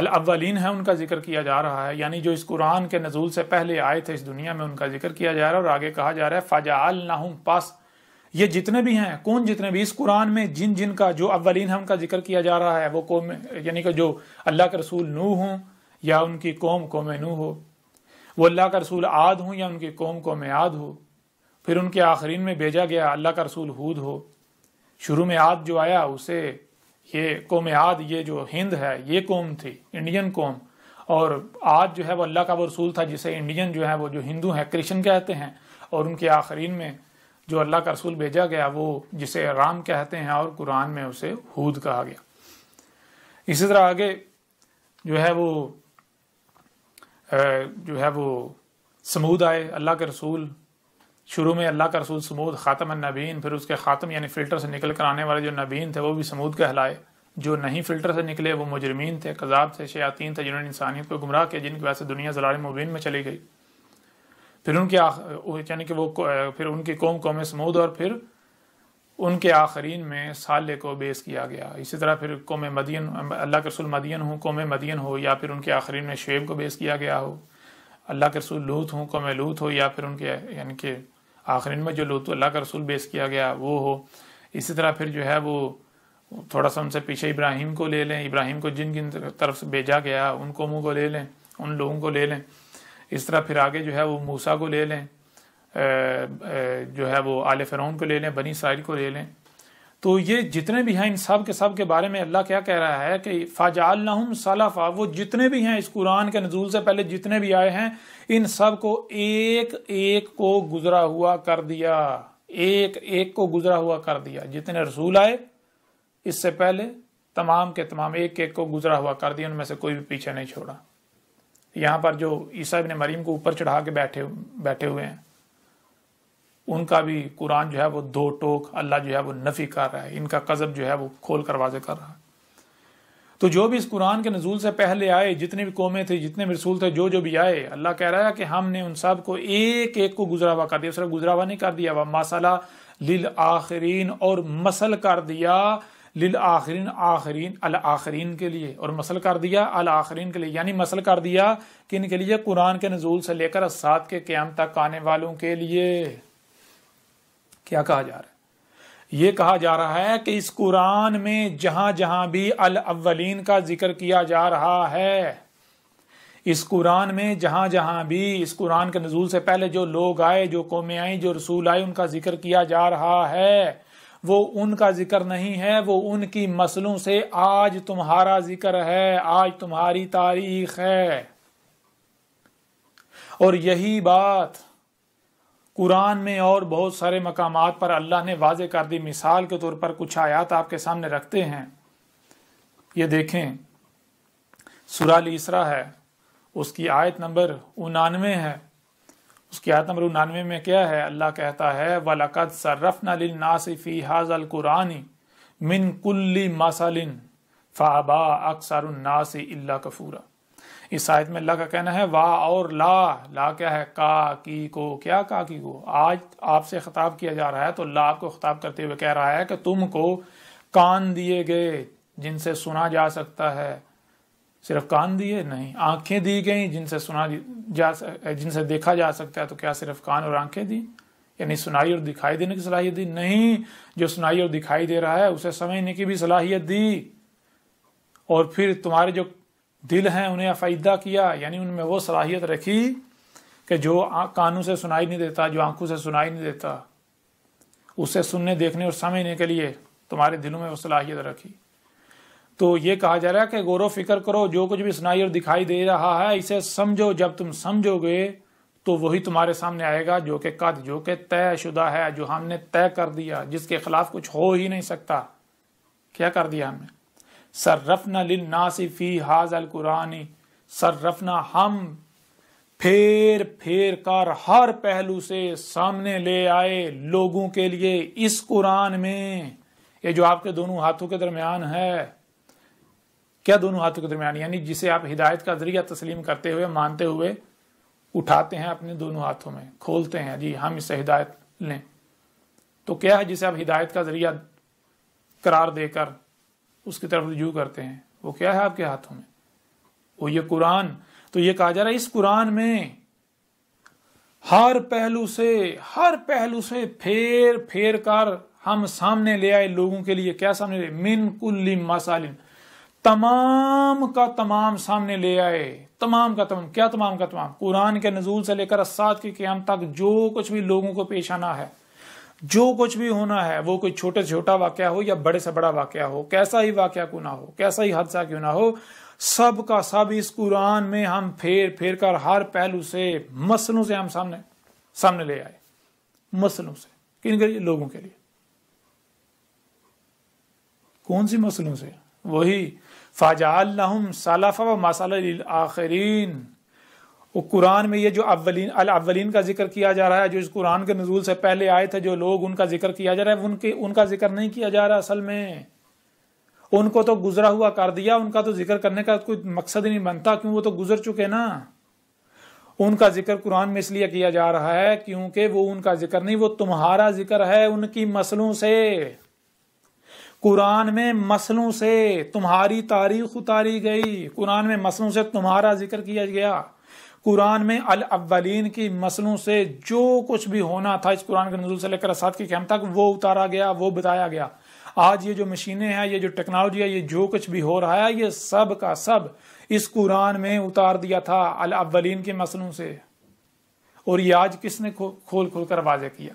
[SPEAKER 1] الاولین ہیں ان کا ذکر کیا جا رہا ہے یعنی جو اس قرآن کے نزول سے پہلے آئے تھے اس دنیا میں ان کا ذکر کیا جا رہا ہے اور آگے کہا جا رہا ہے فاجا پاس یہ جتنے بھی ہیں کون جتنے بھی اس قرآن میں جن جن کا جو اولین ہے ان کا ذکر کیا جا رہا ہے وہ قوم یعنی کہ جو اللہ کے رسول نو ہوں یا ان کی قوم قوم نو ہو وہ اللہ کا رسول عاد ہوں یا ان کی قوم کو میں ہو پھر ان کے آخرین میں بھیجا گیا اللہ کا رسول ہود ہو شروع میں عاد جو آیا اسے یہ قوم آد یہ جو ہند ہے یہ قوم تھی انڈین قوم اور آج جو ہے وہ اللہ کا وہ رسول تھا جسے انڈین جو ہے وہ جو ہندو ہیں کرشن کہتے ہیں اور ان کے آخرین میں جو اللہ کا رسول بھیجا گیا وہ جسے رام کہتے ہیں اور قرآن میں اسے ہود کہا گیا اسی طرح آگے جو ہے وہ جو ہے وہ سمود آئے اللہ کے رسول شروع میں اللہ کا رسول سمود خاتم النبین پھر اس کے خاتم یعنی فلٹر سے نکل کر آنے والے جو نبین تھے وہ بھی سمود کہلائے جو نہیں فلٹر سے نکلے وہ مجرمین تھے قذاب تھے شیاطین تھے جنہوں نے انسانیت کو گمراہ کیا جن کی وجہ سے دنیا زلال مبین میں چلی گئی پھر ان کے یعنی کہ وہ پھر ان کی قوم قوم سمود اور پھر ان کے آخرین میں سالے کو بیس کیا گیا اسی طرح پھر قوم مدین اللہ کے رسول مدین ہوں قوم مدین ہو یا پھر ان کے آخرین میں شعیب کو بیس کیا گیا ہو اللہ کے رسول لوت ہوں قوم لوت ہو یا پھر ان کے یعنی کہ آخرین میں جو لوت اللہ کا رسول بیس کیا گیا وہ ہو اسی طرح پھر جو ہے وہ تھوڑا سا ان سے پیچھے ابراہیم کو لے لیں ابراہیم کو جن کن طرف سے بھیجا گیا ان قوموں کو لے لیں ان لوگوں کو لے لیں اس طرح پھر آگے جو ہے وہ موسا کو لے لیں جو ہے وہ آل فرعون کو لے لیں بنی اسرائیل کو لے لیں تو یہ جتنے بھی ہیں ان سب کے سب کے بارے میں اللہ کیا کہہ رہا ہے کہ اللہ صلاف وہ جتنے بھی ہیں اس قرآن کے نزول سے پہلے جتنے بھی آئے ہیں ان سب کو ایک ایک کو گزرا ہوا کر دیا ایک ایک کو گزرا ہوا کر دیا جتنے رسول آئے اس سے پہلے تمام کے تمام ایک ایک کو گزرا ہوا کر دیا ان میں سے کوئی بھی پیچھے نہیں چھوڑا یہاں پر جو عیسیٰ ابن مریم کو اوپر چڑھا کے بیٹھے بیٹھے ہوئے ہیں ان کا بھی قرآن جو ہے وہ دو ٹوک اللہ جو ہے وہ نفی کر رہا ہے ان کا قزب جو ہے وہ کھول کر واضح کر رہا ہے تو جو بھی اس قرآن کے نزول سے پہلے آئے جتنے بھی قومیں تھے جتنے بھی رسول تھے جو جو بھی آئے اللہ کہہ رہا ہے کہ ہم نے ان سب کو ایک ایک کو گزراوا کر دیا اس طرح گزراوا نہیں کر دیا مسئلہ لل آخرین اور مسل کر دیا لل آخرین آخرین الآخرین کے لیے اور مسل کر دیا الآخرین کے لیے یعنی مسل کر دیا کہ ان کے لیے قرآن کے نزول سے لے کر اسات کے قیام تک آنے والوں کے لیے کیا کہا جا رہا ہے یہ کہا جا رہا ہے کہ اس قرآن میں جہاں جہاں بھی الاولین کا ذکر کیا جا رہا ہے اس قرآن میں جہاں جہاں بھی اس قرآن کے نزول سے پہلے جو لوگ آئے جو قومیں آئیں جو رسول آئے ان کا ذکر کیا جا رہا ہے وہ ان کا ذکر نہیں ہے وہ ان کی مسلوں سے آج تمہارا ذکر ہے آج تمہاری تاریخ ہے اور یہی بات قرآن میں اور بہت سارے مقامات پر اللہ نے واضح کر دی مثال کے طور پر کچھ آیات آپ کے سامنے رکھتے ہیں یہ دیکھیں سورہ لیسرا ہے اس کی آیت نمبر انانوے ہے اس کی آیت نمبر انانوے میں کیا ہے اللہ کہتا ہے وَلَقَدْ صَرَّفْنَا لِلنَّاسِ فِي هَذَا الْقُرْآنِ مِنْ كُلِّ مَسَلٍ فَعَبَا أَكْسَرُ النَّاسِ إِلَّا كَفُورًا اس آیت میں اللہ کا کہنا ہے وا اور لا لا کیا ہے کا کی کو کیا کا کی کو آج آپ سے خطاب کیا جا رہا ہے تو اللہ آپ کو خطاب کرتے ہوئے کہہ رہا ہے کہ تم کو کان دیے گئے جن سے سنا جا سکتا ہے صرف کان دیے نہیں آنکھیں دی گئیں جن سے سنا جا جن سے دیکھا جا سکتا ہے تو کیا صرف کان اور آنکھیں دی یعنی سنائی اور دکھائی دینے کی صلاحیت دی نہیں جو سنائی اور دکھائی دے رہا ہے اسے سمجھنے کی بھی صلاحیت دی اور پھر تمہارے جو دل ہیں انہیں افائدہ کیا یعنی ان میں وہ صلاحیت رکھی کہ جو کانوں سے سنائی نہیں دیتا جو آنکھوں سے سنائی نہیں دیتا اسے سننے دیکھنے اور سمجھنے کے لیے تمہارے دلوں میں وہ صلاحیت رکھی تو یہ کہا جا رہا ہے کہ غور و فکر کرو جو کچھ بھی سنائی اور دکھائی دے رہا ہے اسے سمجھو جب تم سمجھو گے تو وہی تمہارے سامنے آئے گا جو کہ قد جو کہ طے شدہ ہے جو ہم نے طے کر دیا جس کے خلاف کچھ ہو ہی نہیں سکتا کیا کر دیا ہم نے سر رفنا فی حاض القرآن صرفنا سر رفنا ہم پھیر پھیر کر ہر پہلو سے سامنے لے آئے لوگوں کے لیے اس قرآن میں یہ جو آپ کے دونوں ہاتھوں کے درمیان ہے کیا دونوں ہاتھوں کے درمیان یعنی جسے آپ ہدایت کا ذریعہ تسلیم کرتے ہوئے مانتے ہوئے اٹھاتے ہیں اپنے دونوں ہاتھوں میں کھولتے ہیں جی ہم اسے ہدایت لیں تو کیا ہے جسے آپ ہدایت کا ذریعہ قرار دے کر اس کی طرف رجوع کرتے ہیں وہ کیا ہے آپ کے ہاتھوں میں وہ یہ قرآن تو یہ کہا جا رہا ہے اس قرآن میں ہر پہلو سے ہر پہلو سے پھیر پھیر کر ہم سامنے لے آئے لوگوں کے لیے کیا سامنے لے من کل مسالم تمام کا تمام سامنے لے آئے تمام کا تمام کیا تمام کا تمام قرآن کے نزول سے لے کر اسات کے قیام تک جو کچھ بھی لوگوں کو پیش آنا ہے جو کچھ بھی ہونا ہے وہ کوئی چھوٹے چھوٹا واقعہ ہو یا بڑے سے بڑا واقعہ ہو کیسا ہی واقعہ کیوں نہ ہو کیسا ہی حادثہ کیوں نہ ہو سب کا سب اس قرآن میں ہم پھیر پھیر کر ہر پہلو سے مسلوں سے ہم سامنے سامنے لے آئے مسلوں سے کن کے لیے لوگوں کے لیے کون سی مسلوں سے وہی فاجا الحم صلاف آخرین وہ قرآن میں یہ جو اولین الاولین کا ذکر کیا جا رہا ہے جو اس قرآن کے نزول سے پہلے آئے تھے جو لوگ ان کا ذکر کیا جا رہا ہے ان کے ان کا ذکر نہیں کیا جا رہا اصل میں ان کو تو گزرا ہوا کر دیا ان کا تو ذکر کرنے کا کوئی مقصد نہیں بنتا کیوں وہ تو گزر چکے نا ان کا ذکر قرآن میں اس لیے کیا جا رہا ہے کیونکہ وہ ان کا ذکر نہیں وہ تمہارا ذکر ہے ان کی مسلوں سے قرآن میں مسلوں سے تمہاری تاریخ اتاری گئی قرآن میں مسلوں سے تمہارا ذکر کیا گیا قرآن میں الاولین کی مسلوں سے جو کچھ بھی ہونا تھا اس قرآن کے نزول سے لے کر اسات کے قیام تک وہ اتارا گیا وہ بتایا گیا آج یہ جو مشینیں ہیں یہ جو ٹیکنالوجی ہے یہ جو کچھ بھی ہو رہا ہے یہ سب کا سب اس قرآن میں اتار دیا تھا الاولین کے مسلوں سے اور یہ آج کس نے کھول کھول کر واضح کیا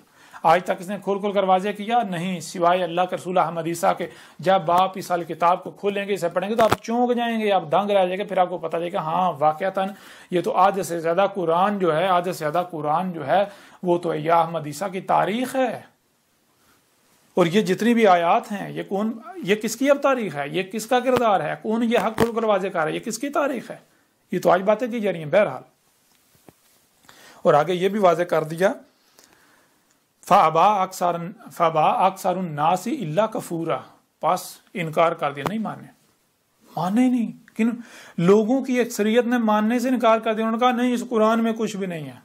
[SPEAKER 1] آج تک اس نے کھول کھول کر واضح کیا نہیں سوائے اللہ کے رسول احمد عیسیٰ کے جب آپ اس سال کتاب کو کھولیں گے اسے پڑھیں گے تو آپ چونک جائیں گے آپ دنگ رہ جائیں گے پھر آپ کو پتہ جائے گا ہاں واقعتا یہ تو آج سے زیادہ قرآن جو ہے آج سے زیادہ قرآن جو ہے وہ تو یا عیسیٰ کی تاریخ ہے اور یہ جتنی بھی آیات ہیں یہ کون یہ کس کی اب تاریخ ہے یہ کس کا کردار ہے کون یہ حق کھل کر واضح کر رہا ہے یہ کس کی تاریخ ہے یہ تو آج باتیں کی جا رہی ہیں بہرحال اور آگے یہ بھی واضح کر دیا فابا اکثر فابا اکثر الناس اللہ کفورا پاس انکار کر دیا نہیں مانے مانے نہیں کن لوگوں کی اکثریت نے ماننے سے انکار کر دیا انہوں نے کہا نہیں اس قرآن میں کچھ بھی نہیں ہے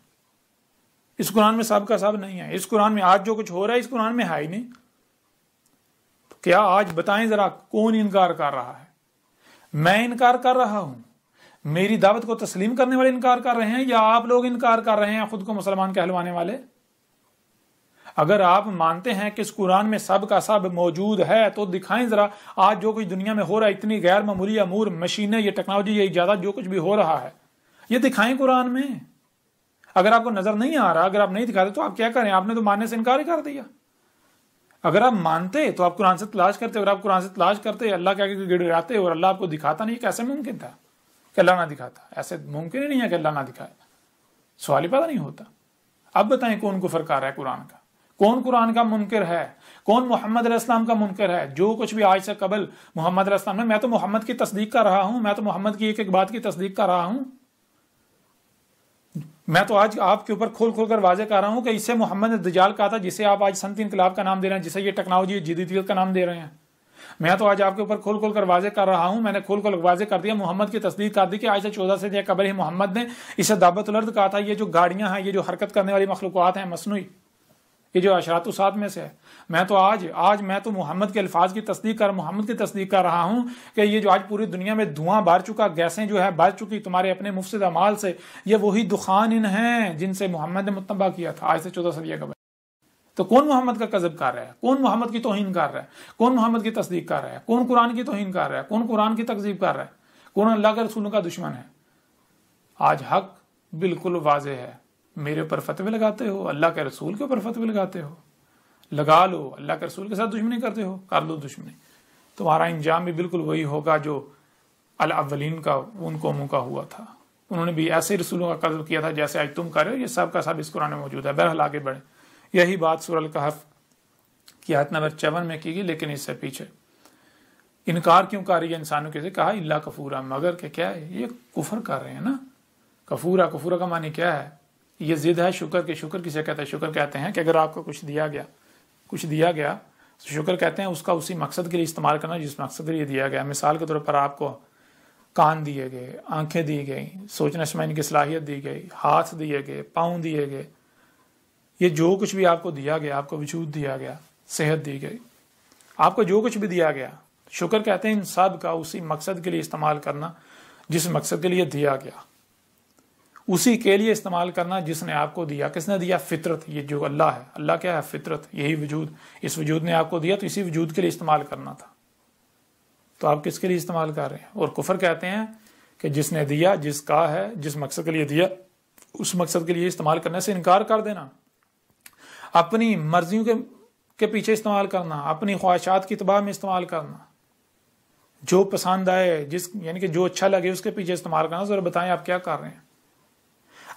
[SPEAKER 1] اس قرآن میں سب کا سب نہیں ہے اس قرآن میں آج جو کچھ ہو رہا ہے اس قرآن میں ہے ہی نہیں کیا آج بتائیں ذرا کون انکار کر رہا ہے میں انکار کر رہا ہوں میری دعوت کو تسلیم کرنے والے انکار کر رہے ہیں یا آپ لوگ انکار کر رہے ہیں خود کو مسلمان کہلوانے والے اگر آپ مانتے ہیں کہ اس قرآن میں سب کا سب موجود ہے تو دکھائیں ذرا آج جو کچھ دنیا میں ہو رہا ہے اتنی غیر معمولی امور مشینیں یہ ٹیکنالوجی یہ زیادہ جو کچھ بھی ہو رہا ہے یہ دکھائیں قرآن میں اگر آپ کو نظر نہیں آ رہا اگر آپ نہیں دکھاتے تو آپ کیا کریں آپ نے تو ماننے سے انکار کر دیا اگر آپ مانتے تو آپ قرآن سے تلاش کرتے اگر آپ قرآن سے تلاش کرتے اللہ کیا کہ گڑاتے اور اللہ آپ کو دکھاتا نہیں کیسے ممکن تھا کہ اللہ نہ دکھاتا ایسے ممکن ہی نہیں ہے کہ اللہ نہ دکھائے سوال ہی پیدا نہیں ہوتا اب بتائیں کون کو فرق آ رہا ہے قرآن کا کون قرآن کا منکر ہے کون محمد علیہ السلام کا منکر ہے جو کچھ بھی آج سے قبل محمد علیہ السلام نے میں تو محمد کی تصدیق کر رہا ہوں میں تو محمد کی کی ایک ایک بات تصدیق کر رہا ہوں میں تو آج آپ کے اوپر کھول کھول کر واضح کر رہا ہوں کہ اسے محمد دجال کہا تھا جسے آپ آج سنت انقلاب کا نام دے رہے ہیں جسے یہ ٹیکنالوجی جدید کا نام دے رہے ہیں میں تو آج آپ کے اوپر کھول کھول کر واضح کر رہا ہوں میں نے کھول کھول واضح کر دیا محمد کی تصدیق کر دی کہ آج سے چودہ سے ہی محمد نے اسے دعوت الرد کہا تھا یہ جو گاڑیاں ہیں یہ جو حرکت کرنے والی مخلوقات ہیں مصنوعی یہ جو اشرات وسات میں سے ہے میں تو آج آج میں تو محمد کے الفاظ کی تصدیق کر محمد کی تصدیق کر رہا ہوں کہ یہ جو آج پوری دنیا میں دھواں بھر چکا گیسیں جو ہے بھر چکی تمہارے اپنے مفسد امال سے یہ وہی دخان ان ہیں جن سے محمد نے متبع کیا تھا آج سے چودہ صدیہ قبل تو کون محمد کا قذب کر رہا ہے کون محمد کی توہین کر رہا ہے کون محمد کی تصدیق کر رہا ہے کون قرآن کی توہین کر رہا ہے کون قرآن کی تقزیب کر رہا ہے کون اللہ کے رسولوں کا دشمن ہے آج حق بالکل واضح ہے میرے اوپر فتوی لگاتے ہو اللہ کے رسول کے اوپر فتوی لگاتے ہو لگا لو اللہ کے رسول کے ساتھ دشمنی کرتے ہو کر لو دشمنی تمہارا انجام بھی بالکل وہی ہوگا جو الاولین کا ان قوموں کا ہوا تھا انہوں نے بھی ایسے رسولوں کا قتل کیا تھا جیسے آج تم کر رہے ہو یہ سب کا سب اس قرآن میں موجود ہے بہرحال آگے بڑھے یہی بات سور القحف کی حت نمبر چون میں کی گئی لیکن اس سے پیچھے انکار کیوں کر رہی ہے انسانوں سے کہا اللہ کفورا مگر کہ کیا ہے یہ کفر کر رہے ہیں نا کفورا کفورا کا معنی کیا ہے یہ زد ہے شکر کے شکر کسے کہتے ہیں شکر کہتے ہیں کہ اگر آپ کو کچھ دیا گیا کچھ دیا گیا تو شکر کہتے ہیں اس کا اسی مقصد کے لیے استعمال کرنا جس مقصد کے لیے دیا گیا مثال کے طور پر آپ کو کان دیے گئے آنکھیں دی گئی سوچنے سمجھنے کی صلاحیت دی گئی ہاتھ دیے گئے پاؤں دیے گئے یہ جو کچھ بھی آپ کو دیا گیا آپ کو وجود دیا گیا صحت دی گئی آپ کو جو کچھ بھی دیا گیا شکر کہتے ہیں ان سب کا اسی مقصد کے لیے استعمال کرنا جس مقصد کے لیے دیا گیا اسی کے لیے استعمال کرنا جس نے آپ کو دیا کس نے دیا فطرت یہ جو اللہ ہے اللہ کیا ہے فطرت یہی وجود اس وجود نے آپ کو دیا تو اسی وجود کے لیے استعمال کرنا تھا تو آپ کس کے لیے استعمال کر رہے ہیں اور کفر کہتے ہیں کہ جس نے دیا جس کا ہے جس مقصد کے لیے دیا اس مقصد کے لیے استعمال کرنے سے انکار کر دینا اپنی مرضیوں کے کے پیچھے استعمال کرنا اپنی خواہشات کی تباہ میں استعمال کرنا جو پسند آئے جس یعنی کہ جو اچھا لگے اس کے پیچھے استعمال کرنا ذرا بتائیں آپ کیا کر رہے ہیں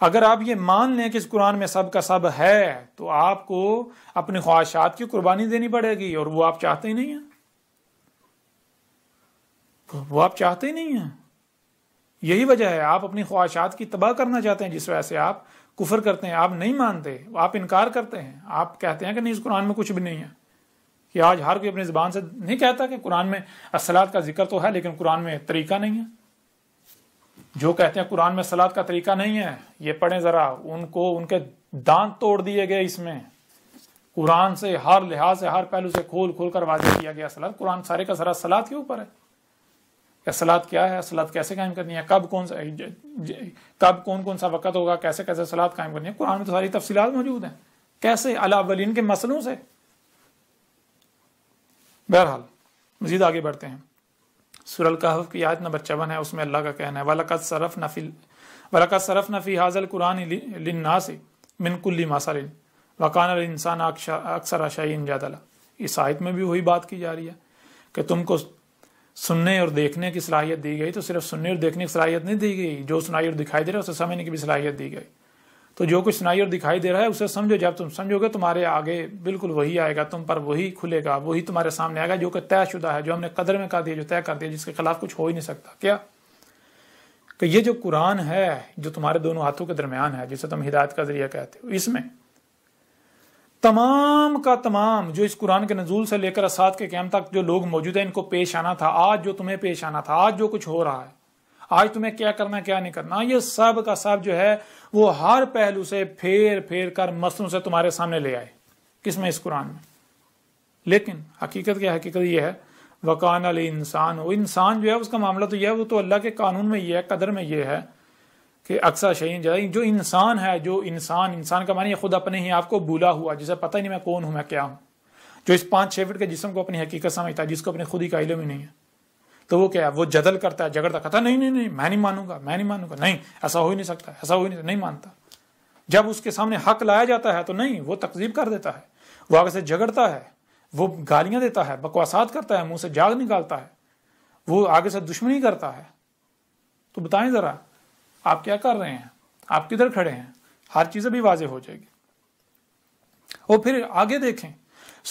[SPEAKER 1] اگر آپ یہ مان لیں کہ اس قرآن میں سب کا سب ہے تو آپ کو اپنی خواہشات کی قربانی دینی پڑے گی اور وہ آپ چاہتے ہی نہیں ہیں وہ آپ چاہتے ہی نہیں ہیں یہی وجہ ہے آپ اپنی خواہشات کی تباہ کرنا چاہتے ہیں جس وجہ سے آپ کفر کرتے ہیں آپ نہیں مانتے آپ انکار کرتے ہیں آپ کہتے ہیں کہ نہیں اس قرآن میں کچھ بھی نہیں ہے کہ آج ہر کوئی اپنی زبان سے نہیں کہتا کہ قرآن میں اصلاح کا ذکر تو ہے لیکن قرآن میں طریقہ نہیں ہے جو کہتے ہیں قرآن میں سلاد کا طریقہ نہیں ہے یہ پڑھیں ذرا ان کو ان کے دانت توڑ دیے گئے اس میں قرآن سے ہر لحاظ سے ہر پہلو سے کھول کھول کر واضح کیا گیا سلاد قرآن سارے کا سارا سلاد کے اوپر ہے کہ سلاد کیا ہے سلاد کیسے قائم کرنی ہے کب کون سا کب کون کون سا وقت ہوگا کیسے کیسے سلاد قائم کرنی ہے قرآن میں تو ساری تفصیلات موجود ہیں کیسے اللہ کے مسلوں سے بہرحال مزید آگے بڑھتے ہیں سورہ القحف کی آیت نمبر چون ہے اس میں اللہ کا کہنا ہے ولاک صرف نفی حاضل سے بالکل وکان السان اکثر اس آیت میں بھی وہی بات کی جا رہی ہے کہ تم کو سننے اور دیکھنے کی صلاحیت دی گئی تو صرف سننے اور دیکھنے کی صلاحیت نہیں دی گئی جو سنائی اور دکھائی دے رہے اسے سمجھنے کی بھی صلاحیت دی گئی تو جو کچھ سنائی اور دکھائی دے رہا ہے اسے سمجھو جب تم سمجھو گے تمہارے آگے بالکل وہی آئے گا تم پر وہی کھلے گا وہی تمہارے سامنے آئے گا جو کہ طے شدہ ہے جو ہم نے قدر میں کر دیا جو طے کر دیا جس کے خلاف کچھ ہو ہی نہیں سکتا کیا کہ یہ جو قرآن ہے جو تمہارے دونوں ہاتھوں کے درمیان ہے جسے تم ہدایت کا ذریعہ کہتے ہو اس میں تمام کا تمام جو اس قرآن کے نزول سے لے کر اسات کے قیام تک جو لوگ موجود ہیں ان کو پیش آنا تھا آج جو تمہیں پیش آنا تھا آج جو کچھ ہو رہا ہے آج تمہیں کیا کرنا کیا نہیں کرنا یہ سب کا سب جو ہے وہ ہر پہلو سے پھیر پھیر کر مسلم سے تمہارے سامنے لے آئے کس میں اس قرآن میں لیکن حقیقت کی حقیقت یہ ہے وکان علی انسان وہ انسان جو ہے اس کا معاملہ تو یہ ہے وہ تو اللہ کے قانون میں یہ ہے قدر میں یہ ہے کہ اکثر شہین جو انسان ہے جو انسان انسان کا معنی خود اپنے ہی آپ کو بولا ہوا جسے پتہ ہی نہیں میں کون ہوں میں کیا ہوں جو اس پانچ چھ فٹ کے جسم کو اپنی حقیقت سمجھتا ہے جس کو اپنے خود ہی کا علم ہی نہیں ہے تو وہ کیا ہے وہ جدل کرتا ہے جگڑتا کہتا نہیں نہیں نہیں میں نہیں مانوں گا میں نہیں مانوں گا نہیں ایسا ہو ہی نہیں سکتا ایسا ہو ہی نہیں نہیں مانتا جب اس کے سامنے حق لایا جاتا ہے تو نہیں وہ تقزیب کر دیتا ہے وہ آگے سے جگڑتا ہے وہ گالیاں دیتا ہے بکواسات کرتا ہے منہ سے جاگ نکالتا ہے وہ آگے سے دشمنی کرتا ہے تو بتائیں ذرا آپ کیا کر رہے ہیں آپ کدھر کھڑے ہیں ہر چیز ابھی واضح ہو جائے گی اور پھر آگے دیکھیں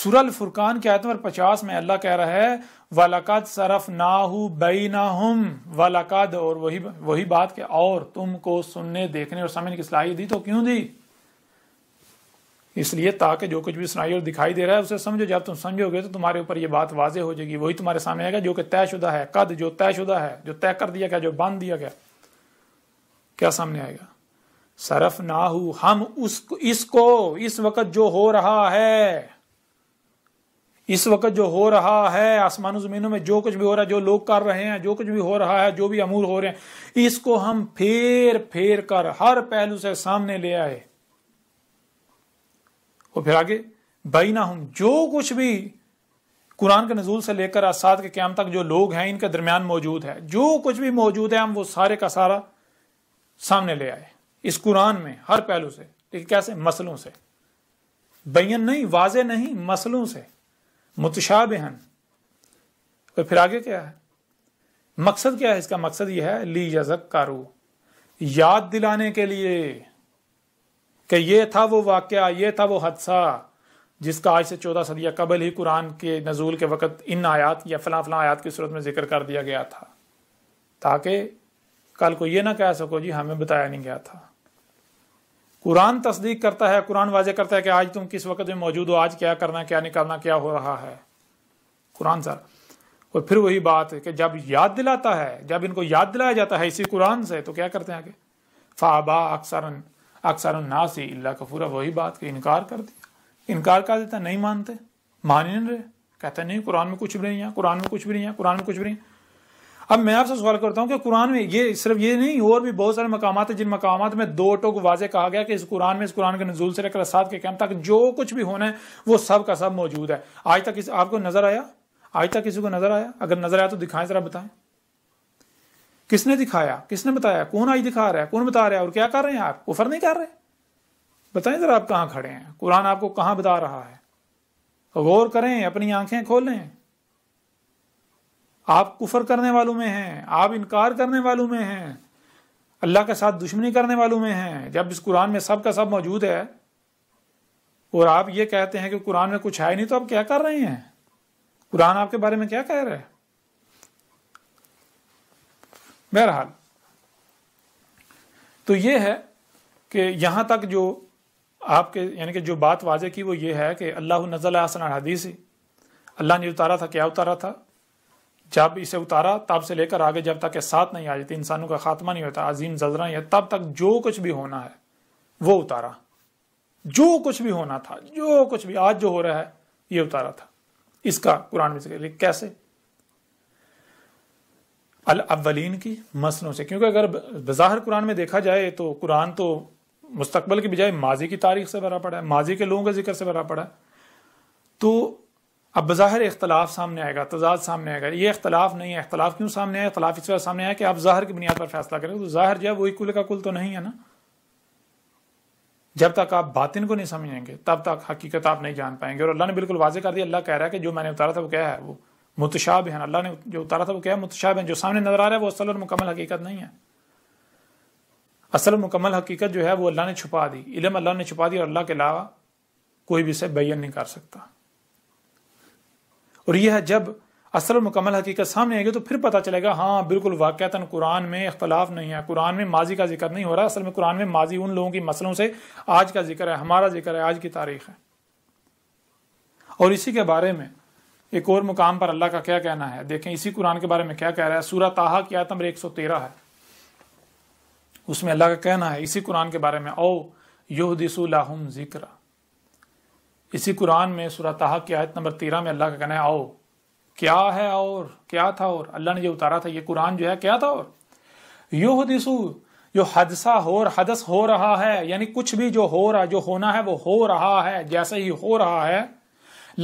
[SPEAKER 1] سورہ الفرقان کے نمبر پچاس میں اللہ کہہ رہا ہے صرف نہ ہو اور وہی وہی بات کہ اور تم کو سننے دیکھنے اور سمجھنے کی صلاحیت دی تو کیوں دی اس لیے تاکہ جو کچھ بھی سنائی اور دکھائی دے رہا ہے اسے سمجھو جب تم سمجھو گے تو تمہارے اوپر یہ بات واضح ہو جائے گی وہی تمہارے سامنے آئے گا جو کہ طے شدہ ہے قد جو طے شدہ ہے جو طے کر دیا گیا جو باندھ دیا گیا کیا سامنے آئے گا صرف نہ ہو ہم اس کو اس کو اس وقت جو ہو رہا ہے اس وقت جو ہو رہا ہے آسمان و زمینوں میں جو کچھ بھی ہو رہا ہے جو لوگ کر رہے ہیں جو کچھ بھی ہو رہا ہے جو بھی امور ہو رہے ہیں اس کو ہم پھیر پھیر کر ہر پہلو سے سامنے لے آئے اور پھر آگے بینا ہوں جو کچھ بھی قرآن کے نزول سے لے کر اساد کے قیام تک جو لوگ ہیں ان کے درمیان موجود ہے جو کچھ بھی موجود ہے ہم وہ سارے کا سارا سامنے لے آئے اس قرآن میں ہر پہلو سے لیکن کیسے مسلوں سے بین نہیں واضح نہیں مسلوں سے متشاب ہیں اور پھر آگے کیا ہے مقصد کیا ہے اس کا مقصد یہ ہے لی یزک کارو یاد دلانے کے لیے کہ یہ تھا وہ واقعہ یہ تھا وہ حادثہ جس کا آج سے چودہ صدی قبل ہی قرآن کے نزول کے وقت ان آیات یا فلاں فلاں آیات کی صورت میں ذکر کر دیا گیا تھا تاکہ کل کو یہ نہ کہہ سکو جی ہمیں بتایا نہیں گیا تھا قرآن تصدیق کرتا ہے قرآن واضح کرتا ہے کہ آج تم کس وقت میں موجود ہو آج کیا کرنا کیا نہیں کرنا کیا ہو رہا ہے قرآن سر اور پھر وہی بات کہ جب یاد دلاتا ہے جب ان کو یاد دلایا جاتا ہے اسی قرآن سے تو کیا کرتے ہیں کہ فابا اکثر اکثر نا اللہ کا پورا وہی بات کہ انکار کر دیا انکار کر دیتا نہیں مانتے مان ہی نہیں رہے کہتے نہیں قرآن میں کچھ بھی نہیں ہے قرآن میں کچھ بھی نہیں ہے قرآن میں کچھ بھی نہیں اب میں آپ سے سوال کرتا ہوں کہ قرآن میں یہ صرف یہ نہیں اور بھی بہت سارے مقامات ہیں جن مقامات میں دو ٹوک واضح کہا گیا کہ اس قرآن میں اس قرآن کے نزول سے رکھ رسات کے قیم تک جو کچھ بھی ہونا ہے وہ سب کا سب موجود ہے آج تک آپ کو نظر آیا آج تک کسی کو نظر آیا اگر نظر آیا تو دکھائیں ذرا بتائیں کس نے دکھایا کس نے بتایا کون آج دکھا رہا ہے کون بتا رہا ہے اور کیا کر رہے ہیں آپ کفر نہیں کر رہے بتائیں ذرا آپ کہاں کھڑے ہیں قرآن آپ کو کہاں بتا رہا ہے غور کریں اپنی آنکھیں کھولیں آپ کفر کرنے والوں میں ہیں آپ انکار کرنے والوں میں ہیں اللہ کے ساتھ دشمنی کرنے والوں میں ہیں جب اس قرآن میں سب کا سب موجود ہے اور آپ یہ کہتے ہیں کہ قرآن میں کچھ ہے نہیں تو آپ کیا کر رہے ہیں قرآن آپ کے بارے میں کیا کہہ رہے بہرحال تو یہ ہے کہ یہاں تک جو آپ کے یعنی کہ جو بات واضح کی وہ یہ ہے کہ اللہ نزل حسن حدیث اللہ نے اتارا تھا کیا اتارا تھا جب اسے اتارا تب سے لے کر آگے جب تک کے ساتھ نہیں آ جاتی انسانوں کا خاتمہ نہیں ہوتا عظیم زلزلہ نہیں ہے تب تک جو کچھ بھی ہونا ہے وہ اتارا جو کچھ بھی ہونا تھا جو کچھ بھی آج جو ہو رہا ہے یہ اتارا تھا اس کا قرآن میں ذکر کیسے الاولین کی مصنوع سے کیونکہ اگر بظاہر قرآن میں دیکھا جائے تو قرآن تو مستقبل کی بجائے ماضی کی تاریخ سے بھرا پڑا ہے ماضی کے لوگوں کے ذکر سے بھرا پڑا ہے تو اب بظاہر اختلاف سامنے آئے گا تضاد سامنے آئے گا یہ اختلاف نہیں ہے اختلاف کیوں سامنے آئے اختلاف اس وجہ سامنے کہ آپ ظاہر کی بنیاد پر فیصلہ کریں تو ظاہر جو ہے وہی کل کا کل تو نہیں ہے نا جب تک آپ باطن کو نہیں سمجھیں گے تب تک حقیقت آپ نہیں جان پائیں گے اور اللہ نے بالکل واضح کر دیا اللہ کہہ رہا ہے کہ جو میں نے اتارا تھا وہ کیا ہے وہ متشاب ہیں اللہ نے جو اتارا تھا وہ کیا ہے متشاب ہے جو سامنے نظر آ رہا ہے وہ اصل اور مکمل حقیقت نہیں ہے اصل مکمل حقیقت جو ہے وہ اللہ نے چھپا دی علم اللہ نے چھپا دی اور اللہ کے علاوہ کوئی بھی اسے بیان نہیں کر سکتا اور یہ ہے جب اصل مکمل حقیقت سامنے آئے گی تو پھر پتا چلے گا ہاں بالکل واقعات قرآن میں اختلاف نہیں ہے قرآن میں ماضی کا ذکر نہیں ہو رہا اصل میں قرآن میں ماضی ان لوگوں کی مسلوں سے آج کا ذکر ہے ہمارا ذکر ہے آج کی تاریخ ہے اور اسی کے بارے میں ایک اور مقام پر اللہ کا کیا کہنا ہے دیکھیں اسی قرآن کے بارے میں کیا کہہ رہا ہے سورہ تاہا کی نمبر ایک سو تیرہ ہے اس میں اللہ کا کہنا ہے اسی قرآن کے بارے میں او یو دس لاہم ذکر اسی قرآن میں صورتحا کی آیت نمبر تیرہ میں اللہ کا کہنا ہے آؤ کیا ہے اور کیا تھا اور اللہ نے یہ اتارا تھا یہ قرآن جو ہے کیا تھا اور یو حدیث جو حدثہ ہو حدث ہو رہا ہے یعنی کچھ بھی جو ہو رہا جو ہونا ہے وہ ہو رہا ہے جیسے ہی ہو رہا ہے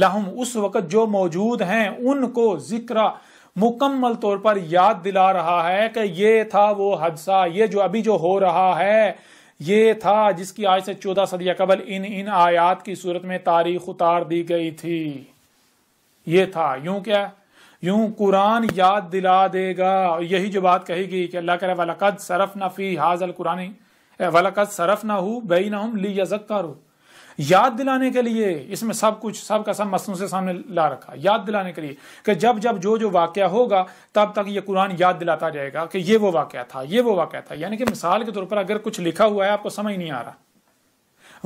[SPEAKER 1] لہم اس وقت جو موجود ہیں ان کو ذکر مکمل طور پر یاد دلا رہا ہے کہ یہ تھا وہ حادثہ یہ جو ابھی جو ہو رہا ہے یہ تھا جس کی آج سے چودہ صدیہ قبل ان ان آیات کی صورت میں تاریخ اتار دی گئی تھی یہ تھا یوں کیا یوں قرآن یاد دلا دے گا یہی جو بات کہی گئی کہ اللہ کرے ولقد صرف نہ فی حاضل قرآن ولقد صرف نہ ہو بے نہ ہوں لی کرو یاد دلانے کے لیے اس میں سب کچھ سب کا سب مسلم سے سامنے لا رکھا یاد دلانے کے لیے کہ جب جب جو جو واقعہ ہوگا تب تک یہ قرآن یاد دلاتا جائے گا کہ یہ وہ واقعہ تھا یہ وہ واقعہ تھا یعنی کہ مثال کے طور پر اگر کچھ لکھا ہوا ہے آپ کو سمجھ نہیں آ رہا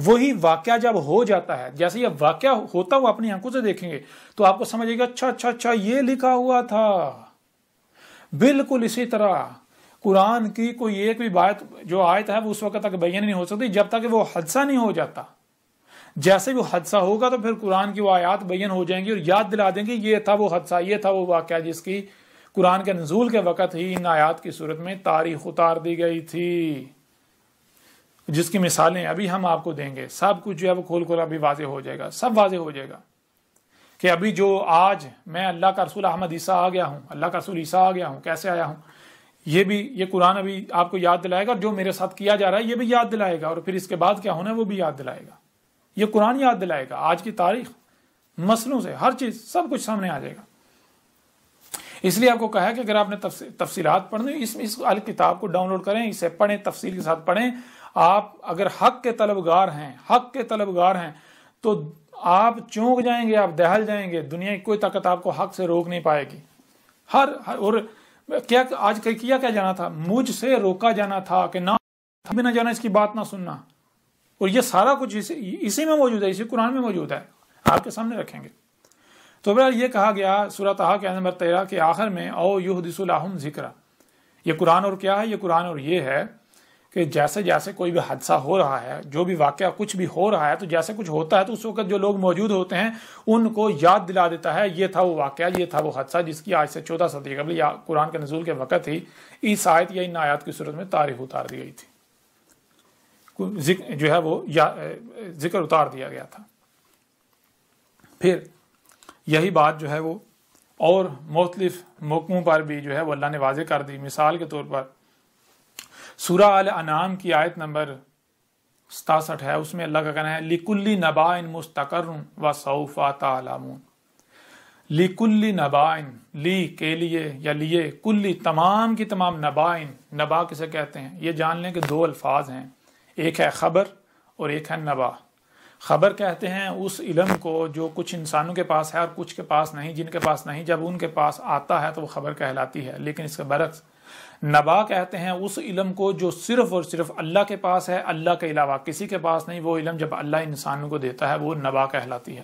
[SPEAKER 1] وہی واقعہ جب ہو جاتا ہے جیسے یہ واقعہ ہوتا ہوا اپنی آنکھوں سے دیکھیں گے تو آپ کو سمجھے گا اچھا اچھا اچھا یہ لکھا ہوا تھا بالکل اسی طرح قرآن کی کوئی ایک بھی بات جو آیت ہے وہ اس وقت تک بیان نہیں ہو سکتی جب تک وہ حادثہ نہیں ہو جاتا جیسے وہ حادثہ ہوگا تو پھر قرآن کی وہ آیات بین ہو جائیں گی اور یاد دلا دیں گے یہ تھا وہ حادثہ یہ تھا وہ واقعہ جس کی قرآن کے نزول کے وقت ہی ان آیات کی صورت میں تاریخ اتار دی گئی تھی جس کی مثالیں ابھی ہم آپ کو دیں گے سب کچھ جو ہے وہ کھول کھول ابھی واضح ہو جائے گا سب واضح ہو جائے گا کہ ابھی جو آج میں اللہ کا رسول احمد عیسیٰ آ گیا ہوں اللہ کا رسول عیسیٰ آ گیا ہوں کیسے آیا ہوں یہ بھی یہ قرآن ابھی آپ کو یاد دلائے گا اور جو میرے ساتھ کیا جا رہا ہے یہ بھی یاد دلائے گا اور پھر اس کے بعد کیا ہونا ہے وہ بھی یاد دلائے گا یہ قرآن یاد دلائے گا آج کی تاریخ مسلوں سے ہر چیز سب کچھ سامنے آ جائے گا اس لیے آپ کو کہا کہ اگر آپ نے تفصیلات پڑھنی اس اس الکتاب کو ڈاؤن لوڈ کریں اسے پڑھیں تفصیل کے ساتھ پڑھیں آپ اگر حق کے طلبگار ہیں حق کے طلب گار ہیں تو آپ چونک جائیں گے آپ دہل جائیں گے دنیا کی کوئی طاقت آپ کو حق سے روک نہیں پائے گی ہر اور کیا آج کیا کیا جانا تھا مجھ سے روکا جانا تھا کہ نہ جانا اس کی بات نہ سننا اور یہ سارا کچھ اسی میں موجود ہے اسی قرآن میں موجود ہے آپ کے سامنے رکھیں گے تو بہرحال یہ کہا گیا تحا کے نمبر تیرہ کے آخر میں او یو الحم ذکر یہ قرآن اور کیا ہے یہ قرآن اور یہ ہے کہ جیسے جیسے کوئی بھی حادثہ ہو رہا ہے جو بھی واقعہ کچھ بھی ہو رہا ہے تو جیسے کچھ ہوتا ہے تو اس وقت جو لوگ موجود ہوتے ہیں ان کو یاد دلا دیتا ہے یہ تھا وہ واقعہ یہ تھا وہ حادثہ جس کی آج سے چودہ صدی قبل یا قرآن کے نزول کے وقت ہی اس آیت یا ان آیات کی صورت میں تاریخ اتار دی گئی تھی جو ہے وہ ذکر اتار دیا گیا تھا پھر یہی بات جو ہے وہ اور مختلف موقعوں پر بھی جو ہے وہ اللہ نے واضح کر دی مثال کے طور پر سورہ سورا کی آیت نمبر ستاسٹھ ہے اس میں اللہ کا کہنا ہے لی کے لیے لیے یا کلی تمام کی تمام نبائن نبا کسے کہتے ہیں یہ جان لیں کہ دو الفاظ ہیں ایک ہے خبر اور ایک ہے نبا خبر کہتے ہیں اس علم کو جو کچھ انسانوں کے پاس ہے اور کچھ کے پاس نہیں جن کے پاس نہیں جب ان کے پاس آتا ہے تو وہ خبر کہلاتی ہے لیکن اس کے برعکس نبا کہتے ہیں اس علم کو جو صرف اور صرف اللہ کے پاس ہے اللہ کے علاوہ کسی کے پاس نہیں وہ علم جب اللہ انسانوں کو دیتا ہے وہ نبا کہلاتی ہے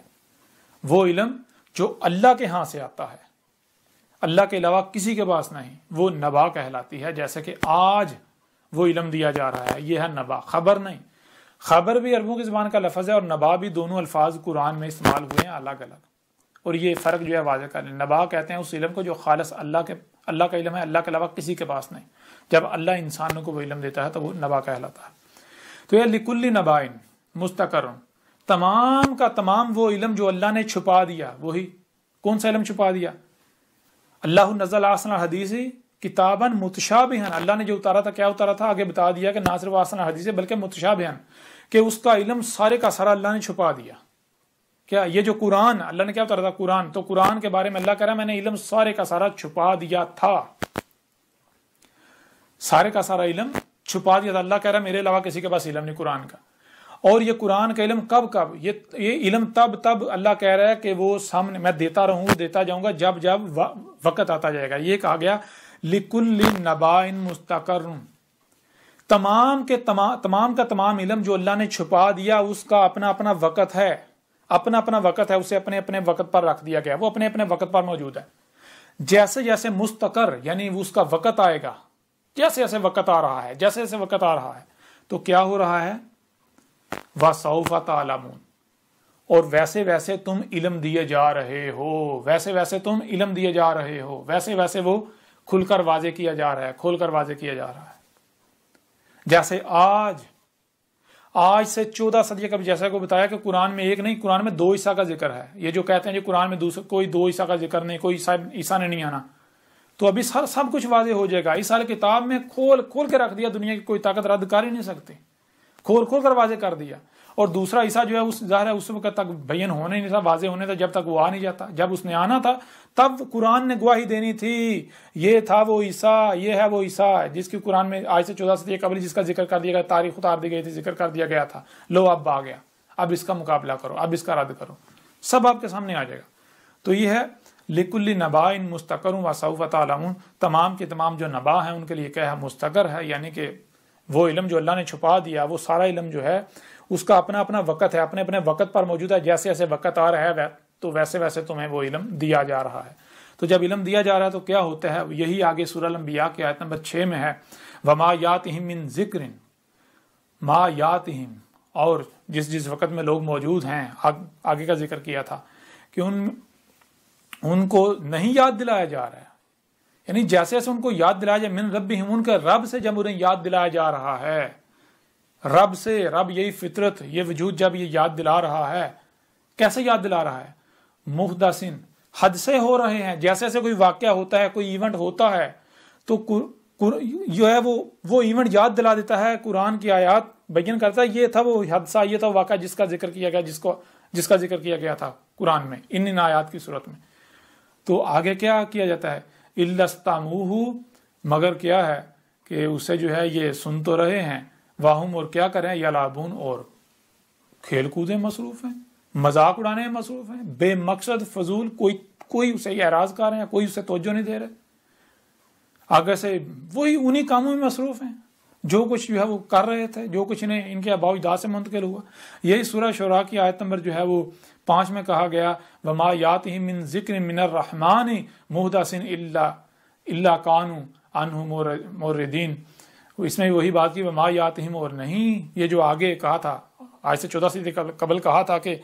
[SPEAKER 1] وہ علم جو اللہ کے ہاں سے آتا ہے اللہ کے علاوہ کسی کے پاس نہیں وہ نبا کہلاتی ہے جیسے کہ آج وہ علم دیا جا رہا ہے یہ ہے نبا خبر نہیں خبر بھی عربوں کی زبان کا لفظ ہے اور نبا بھی دونوں الفاظ قرآن میں استعمال ہوئے ہیں الگ الگ اور یہ فرق جو ہے واضح کر لیں نبا کہتے ہیں اس علم کو جو خالص اللہ کے اللہ کا علم ہے اللہ کے علاوہ کسی کے پاس نہیں جب اللہ انسانوں کو وہ علم دیتا ہے تو وہ نبا کہلاتا ہے تو یہ لکل نبائن مستقر تمام کا تمام وہ علم جو اللہ نے چھپا دیا وہی کون سا علم چھپا دیا اللہ نزل آسن حدیثی کتابن متشابہ اللہ نے جو اتارا تھا کیا اتارا تھا آگے بتا دیا کہ نہ صرف بلکہ کہ اس کا کا علم سارے سارا اللہ نے چھپا دیا کیا یہ جو قرآن اللہ نے کیا اتارا تھا قرآن تو قرآن کے بارے میں اللہ کہہ رہا میں نے علم سارے کا سارا چھپا دیا تھا سارے کا سارا علم چھپا دیا تھا اللہ کہہ رہا ہے میرے علاوہ کسی کے پاس علم نہیں قرآن کا اور یہ قرآن کا علم کب کب یہ یہ علم تب تب اللہ کہہ رہا ہے کہ وہ سامنے میں دیتا رہوں دیتا جاؤں گا جب جب وقت آتا جائے گا یہ کہا گیا لکل مستقر تمام تمام تمام کا تمام علم جو اللہ نے چھپا دیا اس کا اپنا اپنا وقت ہے ہے اپنا اپنا وقت اسے اپنے اپنے وقت پر رکھ دیا گیا وہ اپنے اپنے وقت پر موجود ہے جیسے جیسے مستقر یعنی اس کا وقت آئے گا جیسے جیسے وقت آ رہا ہے جیسے جیسے وقت آ رہا ہے تو کیا ہو رہا ہے اور ویسے ویسے تم علم دیے جا رہے ہو ویسے ویسے تم علم دیے جا رہے ہو ویسے ویسے وہ کھل کر واضح کیا جا رہا ہے کھول کر واضح کیا جا رہا ہے جیسے آج آج سے چودہ صدی کا جیسا کو بتایا کہ قرآن میں ایک نہیں قرآن میں دو عیسیٰ کا ذکر ہے یہ جو کہتے ہیں قرآن میں کوئی دو عیسیٰ کا ذکر نہیں کوئی عیسا نے نہیں آنا تو ابھی سر سب کچھ واضح ہو جائے گا اس سال کتاب میں کھول کھول کے رکھ دیا دنیا کی کوئی طاقت رد کر ہی نہیں سکتے کھول کھول کر واضح کر دیا اور دوسرا حصہ جو ہے اس ظاہر ہے اس وقت تک بین ہونے نہیں تھا واضح ہونے تھا جب تک وہ آ نہیں جاتا جب اس نے آنا تھا تب قرآن نے گواہی دینی تھی یہ تھا وہ عیسیٰ یہ ہے وہ عیسیٰ جس کی قرآن میں آج سے چودہ سطح قبل جس کا ذکر کر دیا گیا تاریخ اتار دی گئی تھی ذکر کر دیا گیا تھا لو اب آ گیا اب اس کا مقابلہ کرو اب اس کا رد کرو سب آپ کے سامنے آ جائے گا تو یہ ہے لکلی نبا ان مستقروں و تعلوم تمام کے تمام جو نبا ہیں ان کے لیے کیا ہے مستقر ہے یعنی کہ وہ علم جو اللہ نے چھپا دیا وہ سارا علم جو ہے اس کا اپنا اپنا وقت ہے اپنے اپنے وقت پر موجود ہے جیسے ایسے وقت آ رہا ہے تو ویسے ویسے تمہیں وہ علم دیا جا رہا ہے تو جب علم دیا جا رہا ہے تو کیا ہوتا ہے یہی آگے سورہ الانبیاء کی آیت نمبر چھ میں ہے ما یات ذکر ما یات اور جس جس وقت میں لوگ موجود ہیں آگے کا ذکر کیا تھا کہ ان کو نہیں یاد دلایا جا رہا ہے یعنی جیسے جیسے ان کو یاد دلایا جائے من رب ان کے رب سے جب انہیں یاد دلایا جا رہا ہے رب سے رب یہی فطرت یہ وجود جب یہ یاد دلا رہا ہے کیسے یاد دلا رہا ہے حد سے ہو رہے ہیں جیسے جیسے کوئی واقعہ ہوتا ہے کوئی ایونٹ ہوتا ہے تو جو ہے وہ وہ ایونٹ یاد دلا دیتا ہے قرآن کی آیات بین ہے یہ تھا وہ حادثہ یہ تھا واقعہ جس کا ذکر کیا گیا جس کو جس کا ذکر کیا گیا تھا قرآن میں ان ان آیات کی صورت میں تو آگے کیا کیا جاتا ہے الستا مگر کیا ہے کہ اسے جو ہے یہ سن تو رہے ہیں واہم اور کیا کریں یا لابون اور کھیل کودیں مصروف ہیں مذاق مصروف ہیں بے مقصد فضول کوئی کوئی اسے کر رہے ہیں کوئی اسے توجہ نہیں دے رہے آگے سے وہی انہی کاموں میں مصروف ہیں جو کچھ جو ہے وہ کر رہے تھے جو کچھ انہیں ان کے آباؤ اجداد سے منتقل ہوا یہی سورہ شعرا کی آیت نمبر جو ہے وہ پانچ میں کہا گیا بما یات ہی من ذکر من الرحمٰن محدا سن اللہ اللہ انہوں مور مور دین اس میں وہی بات کی ماں یا اور نہیں یہ جو آگے کہا تھا آج سے چودہ سیدی قبل کہا تھا کہ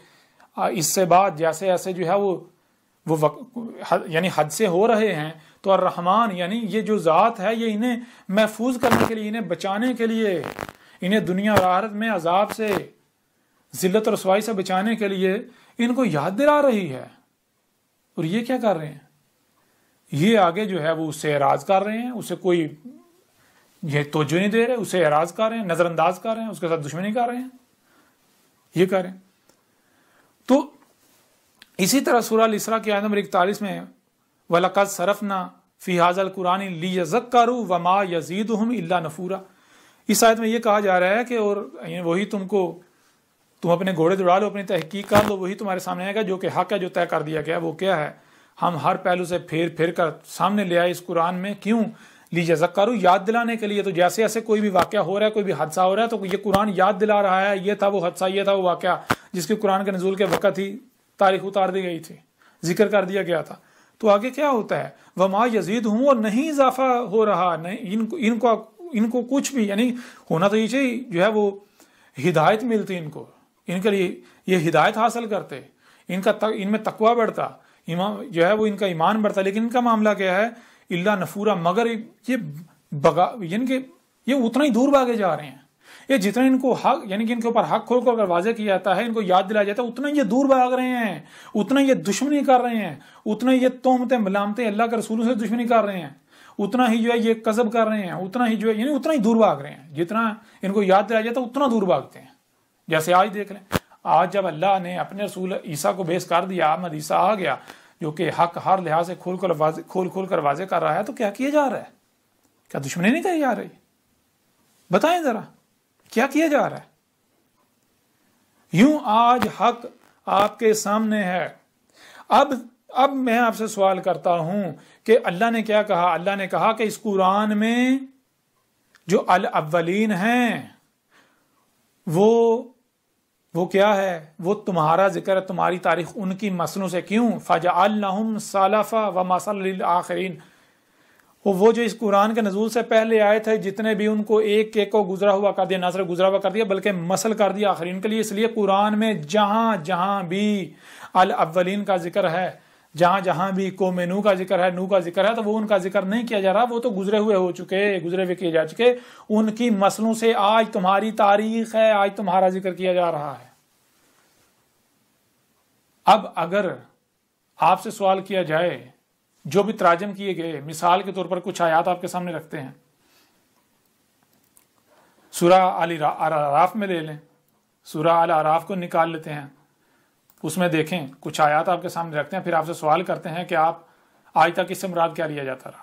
[SPEAKER 1] اس سے بعد جیسے ایسے جو ہے وہ وہ وق... یعنی حد سے ہو رہے ہیں تو الرحمن یعنی یہ جو ذات ہے یہ انہیں محفوظ کرنے کے لیے انہیں بچانے کے لیے انہیں دنیا رارت میں عذاب سے ذلت اور رسوائی سے بچانے کے لیے ان کو یاد دلا رہی ہے اور یہ کیا کر رہے ہیں یہ آگے جو ہے وہ اس سے راج کر رہے ہیں اسے کوئی یہ توجہ نہیں دے رہے اسے اعراض کر رہے ہیں نظر انداز کر رہے ہیں اس کے ساتھ دشمنی کر رہے ہیں یہ کر رہے ہیں تو اسی طرح سورہ الاسرا کی آیت نمبر اکتالیس میں وَلَقَدْ صَرَفْنَا فی حاضل قرآن لی یزکارو وما یزید اللہ نفورا اس آیت میں یہ کہا جا رہا ہے کہ اور یعنی وہی تم کو تم اپنے گھوڑے دوڑا لو اپنی تحقیق کر لو وہی تمہارے سامنے آئے گا جو کہ حق ہے جو طے کر دیا گیا وہ کیا ہے ہم ہر پہلو سے پھیر پھیر کر سامنے لے آئے اس قرآن میں کیوں لیجیے زکارو یاد دلانے کے لیے تو جیسے جیسے کوئی بھی واقعہ ہو رہا ہے کوئی بھی حادثہ ہو رہا ہے تو یہ قرآن یاد دلا رہا ہے یہ تھا وہ حادثہ یہ تھا وہ واقعہ جس کی قرآن کے نزول کے وقت ہی تاریخ اتار دی گئی تھی ذکر کر دیا گیا تھا تو آگے کیا ہوتا ہے وہ نہیں اضافہ ہو رہا نہیں ان ان ان کو کو کو کچھ بھی یعنی ہونا تو یہ چاہیے جو ہے وہ ہدایت ملتی ان کو ان کے لیے یہ ہدایت حاصل کرتے ان کا ان میں تقوا بڑھتا جو ہے وہ ان کا ایمان بڑھتا لیکن ان کا معاملہ کیا ہے اللہ نفورا مگر یہ بغا یعنی کہ یہ اتنا ہی دور بھاگے جا رہے ہیں یہ جتنا ان کو حق یعنی کہ ان کے اوپر حق کھول کو اگر واضح کیا جاتا ہے ان کو یاد دلایا جاتا ہے اتنا یہ دور بھاگ رہے ہیں اتنا یہ دشمنی کر رہے ہیں اتنا یہ تومتے ملامتے اللہ کے رسولوں سے دشمنی کر رہے ہیں اتنا ہی جو ہے یہ قذب کر رہے ہیں اتنا ہی جو ہے یعنی اتنا ہی دور بھاگ رہے ہیں جتنا ان کو یاد دلایا جاتا ہے اتنا دور بھاگتے ہیں جیسے آج دیکھ لیں آج جب اللہ نے اپنے رسول عیسیٰ کو بیس کر دیا احمد عیسیٰ آ گیا جو کہ حق ہر لحاظ سے کھول کر واضح کر رہا ہے تو کیا کیا جا رہا ہے کیا دشمنی نہیں کہی جا رہی بتائیں ذرا کیا کیا جا رہا ہے یوں آج حق آپ کے سامنے ہے اب اب میں آپ سے سوال کرتا ہوں کہ اللہ نے کیا کہا اللہ نے کہا کہ اس قرآن میں جو الاولین ہیں وہ وہ کیا ہے وہ تمہارا ذکر تمہاری تاریخ ان کی مسلوں سے کیوں فاجا الحم صلاف و مسل آخرین وہ جو اس قرآن کے نزول سے پہلے آئے تھے جتنے بھی ان کو ایک ایک کو گزرا ہوا کر دیا نہ صرف گزرا ہوا کر دیا بلکہ مسل کر دیا آخرین کے لیے اس لیے قرآن میں جہاں جہاں بھی الاولین کا ذکر ہے جہاں جہاں بھی قوم نو کا ذکر ہے نو کا ذکر ہے تو وہ ان کا ذکر نہیں کیا جا رہا وہ تو گزرے ہوئے ہو چکے گزرے ہوئے کیے جا چکے ان کی مسلوں سے آج تمہاری تاریخ ہے آج تمہارا ذکر کیا جا رہا ہے اب اگر آپ سے سوال کیا جائے جو بھی تراجم کیے گئے مثال کے طور پر کچھ آیات آپ کے سامنے رکھتے ہیں سورہ علی راف میں لے لیں سورہ علی عراف کو نکال لیتے ہیں اس میں دیکھیں کچھ آیات آپ کے سامنے رکھتے ہیں پھر آپ سے سوال کرتے ہیں کہ آپ آج تک اس سے مراد کیا لیا جاتا رہا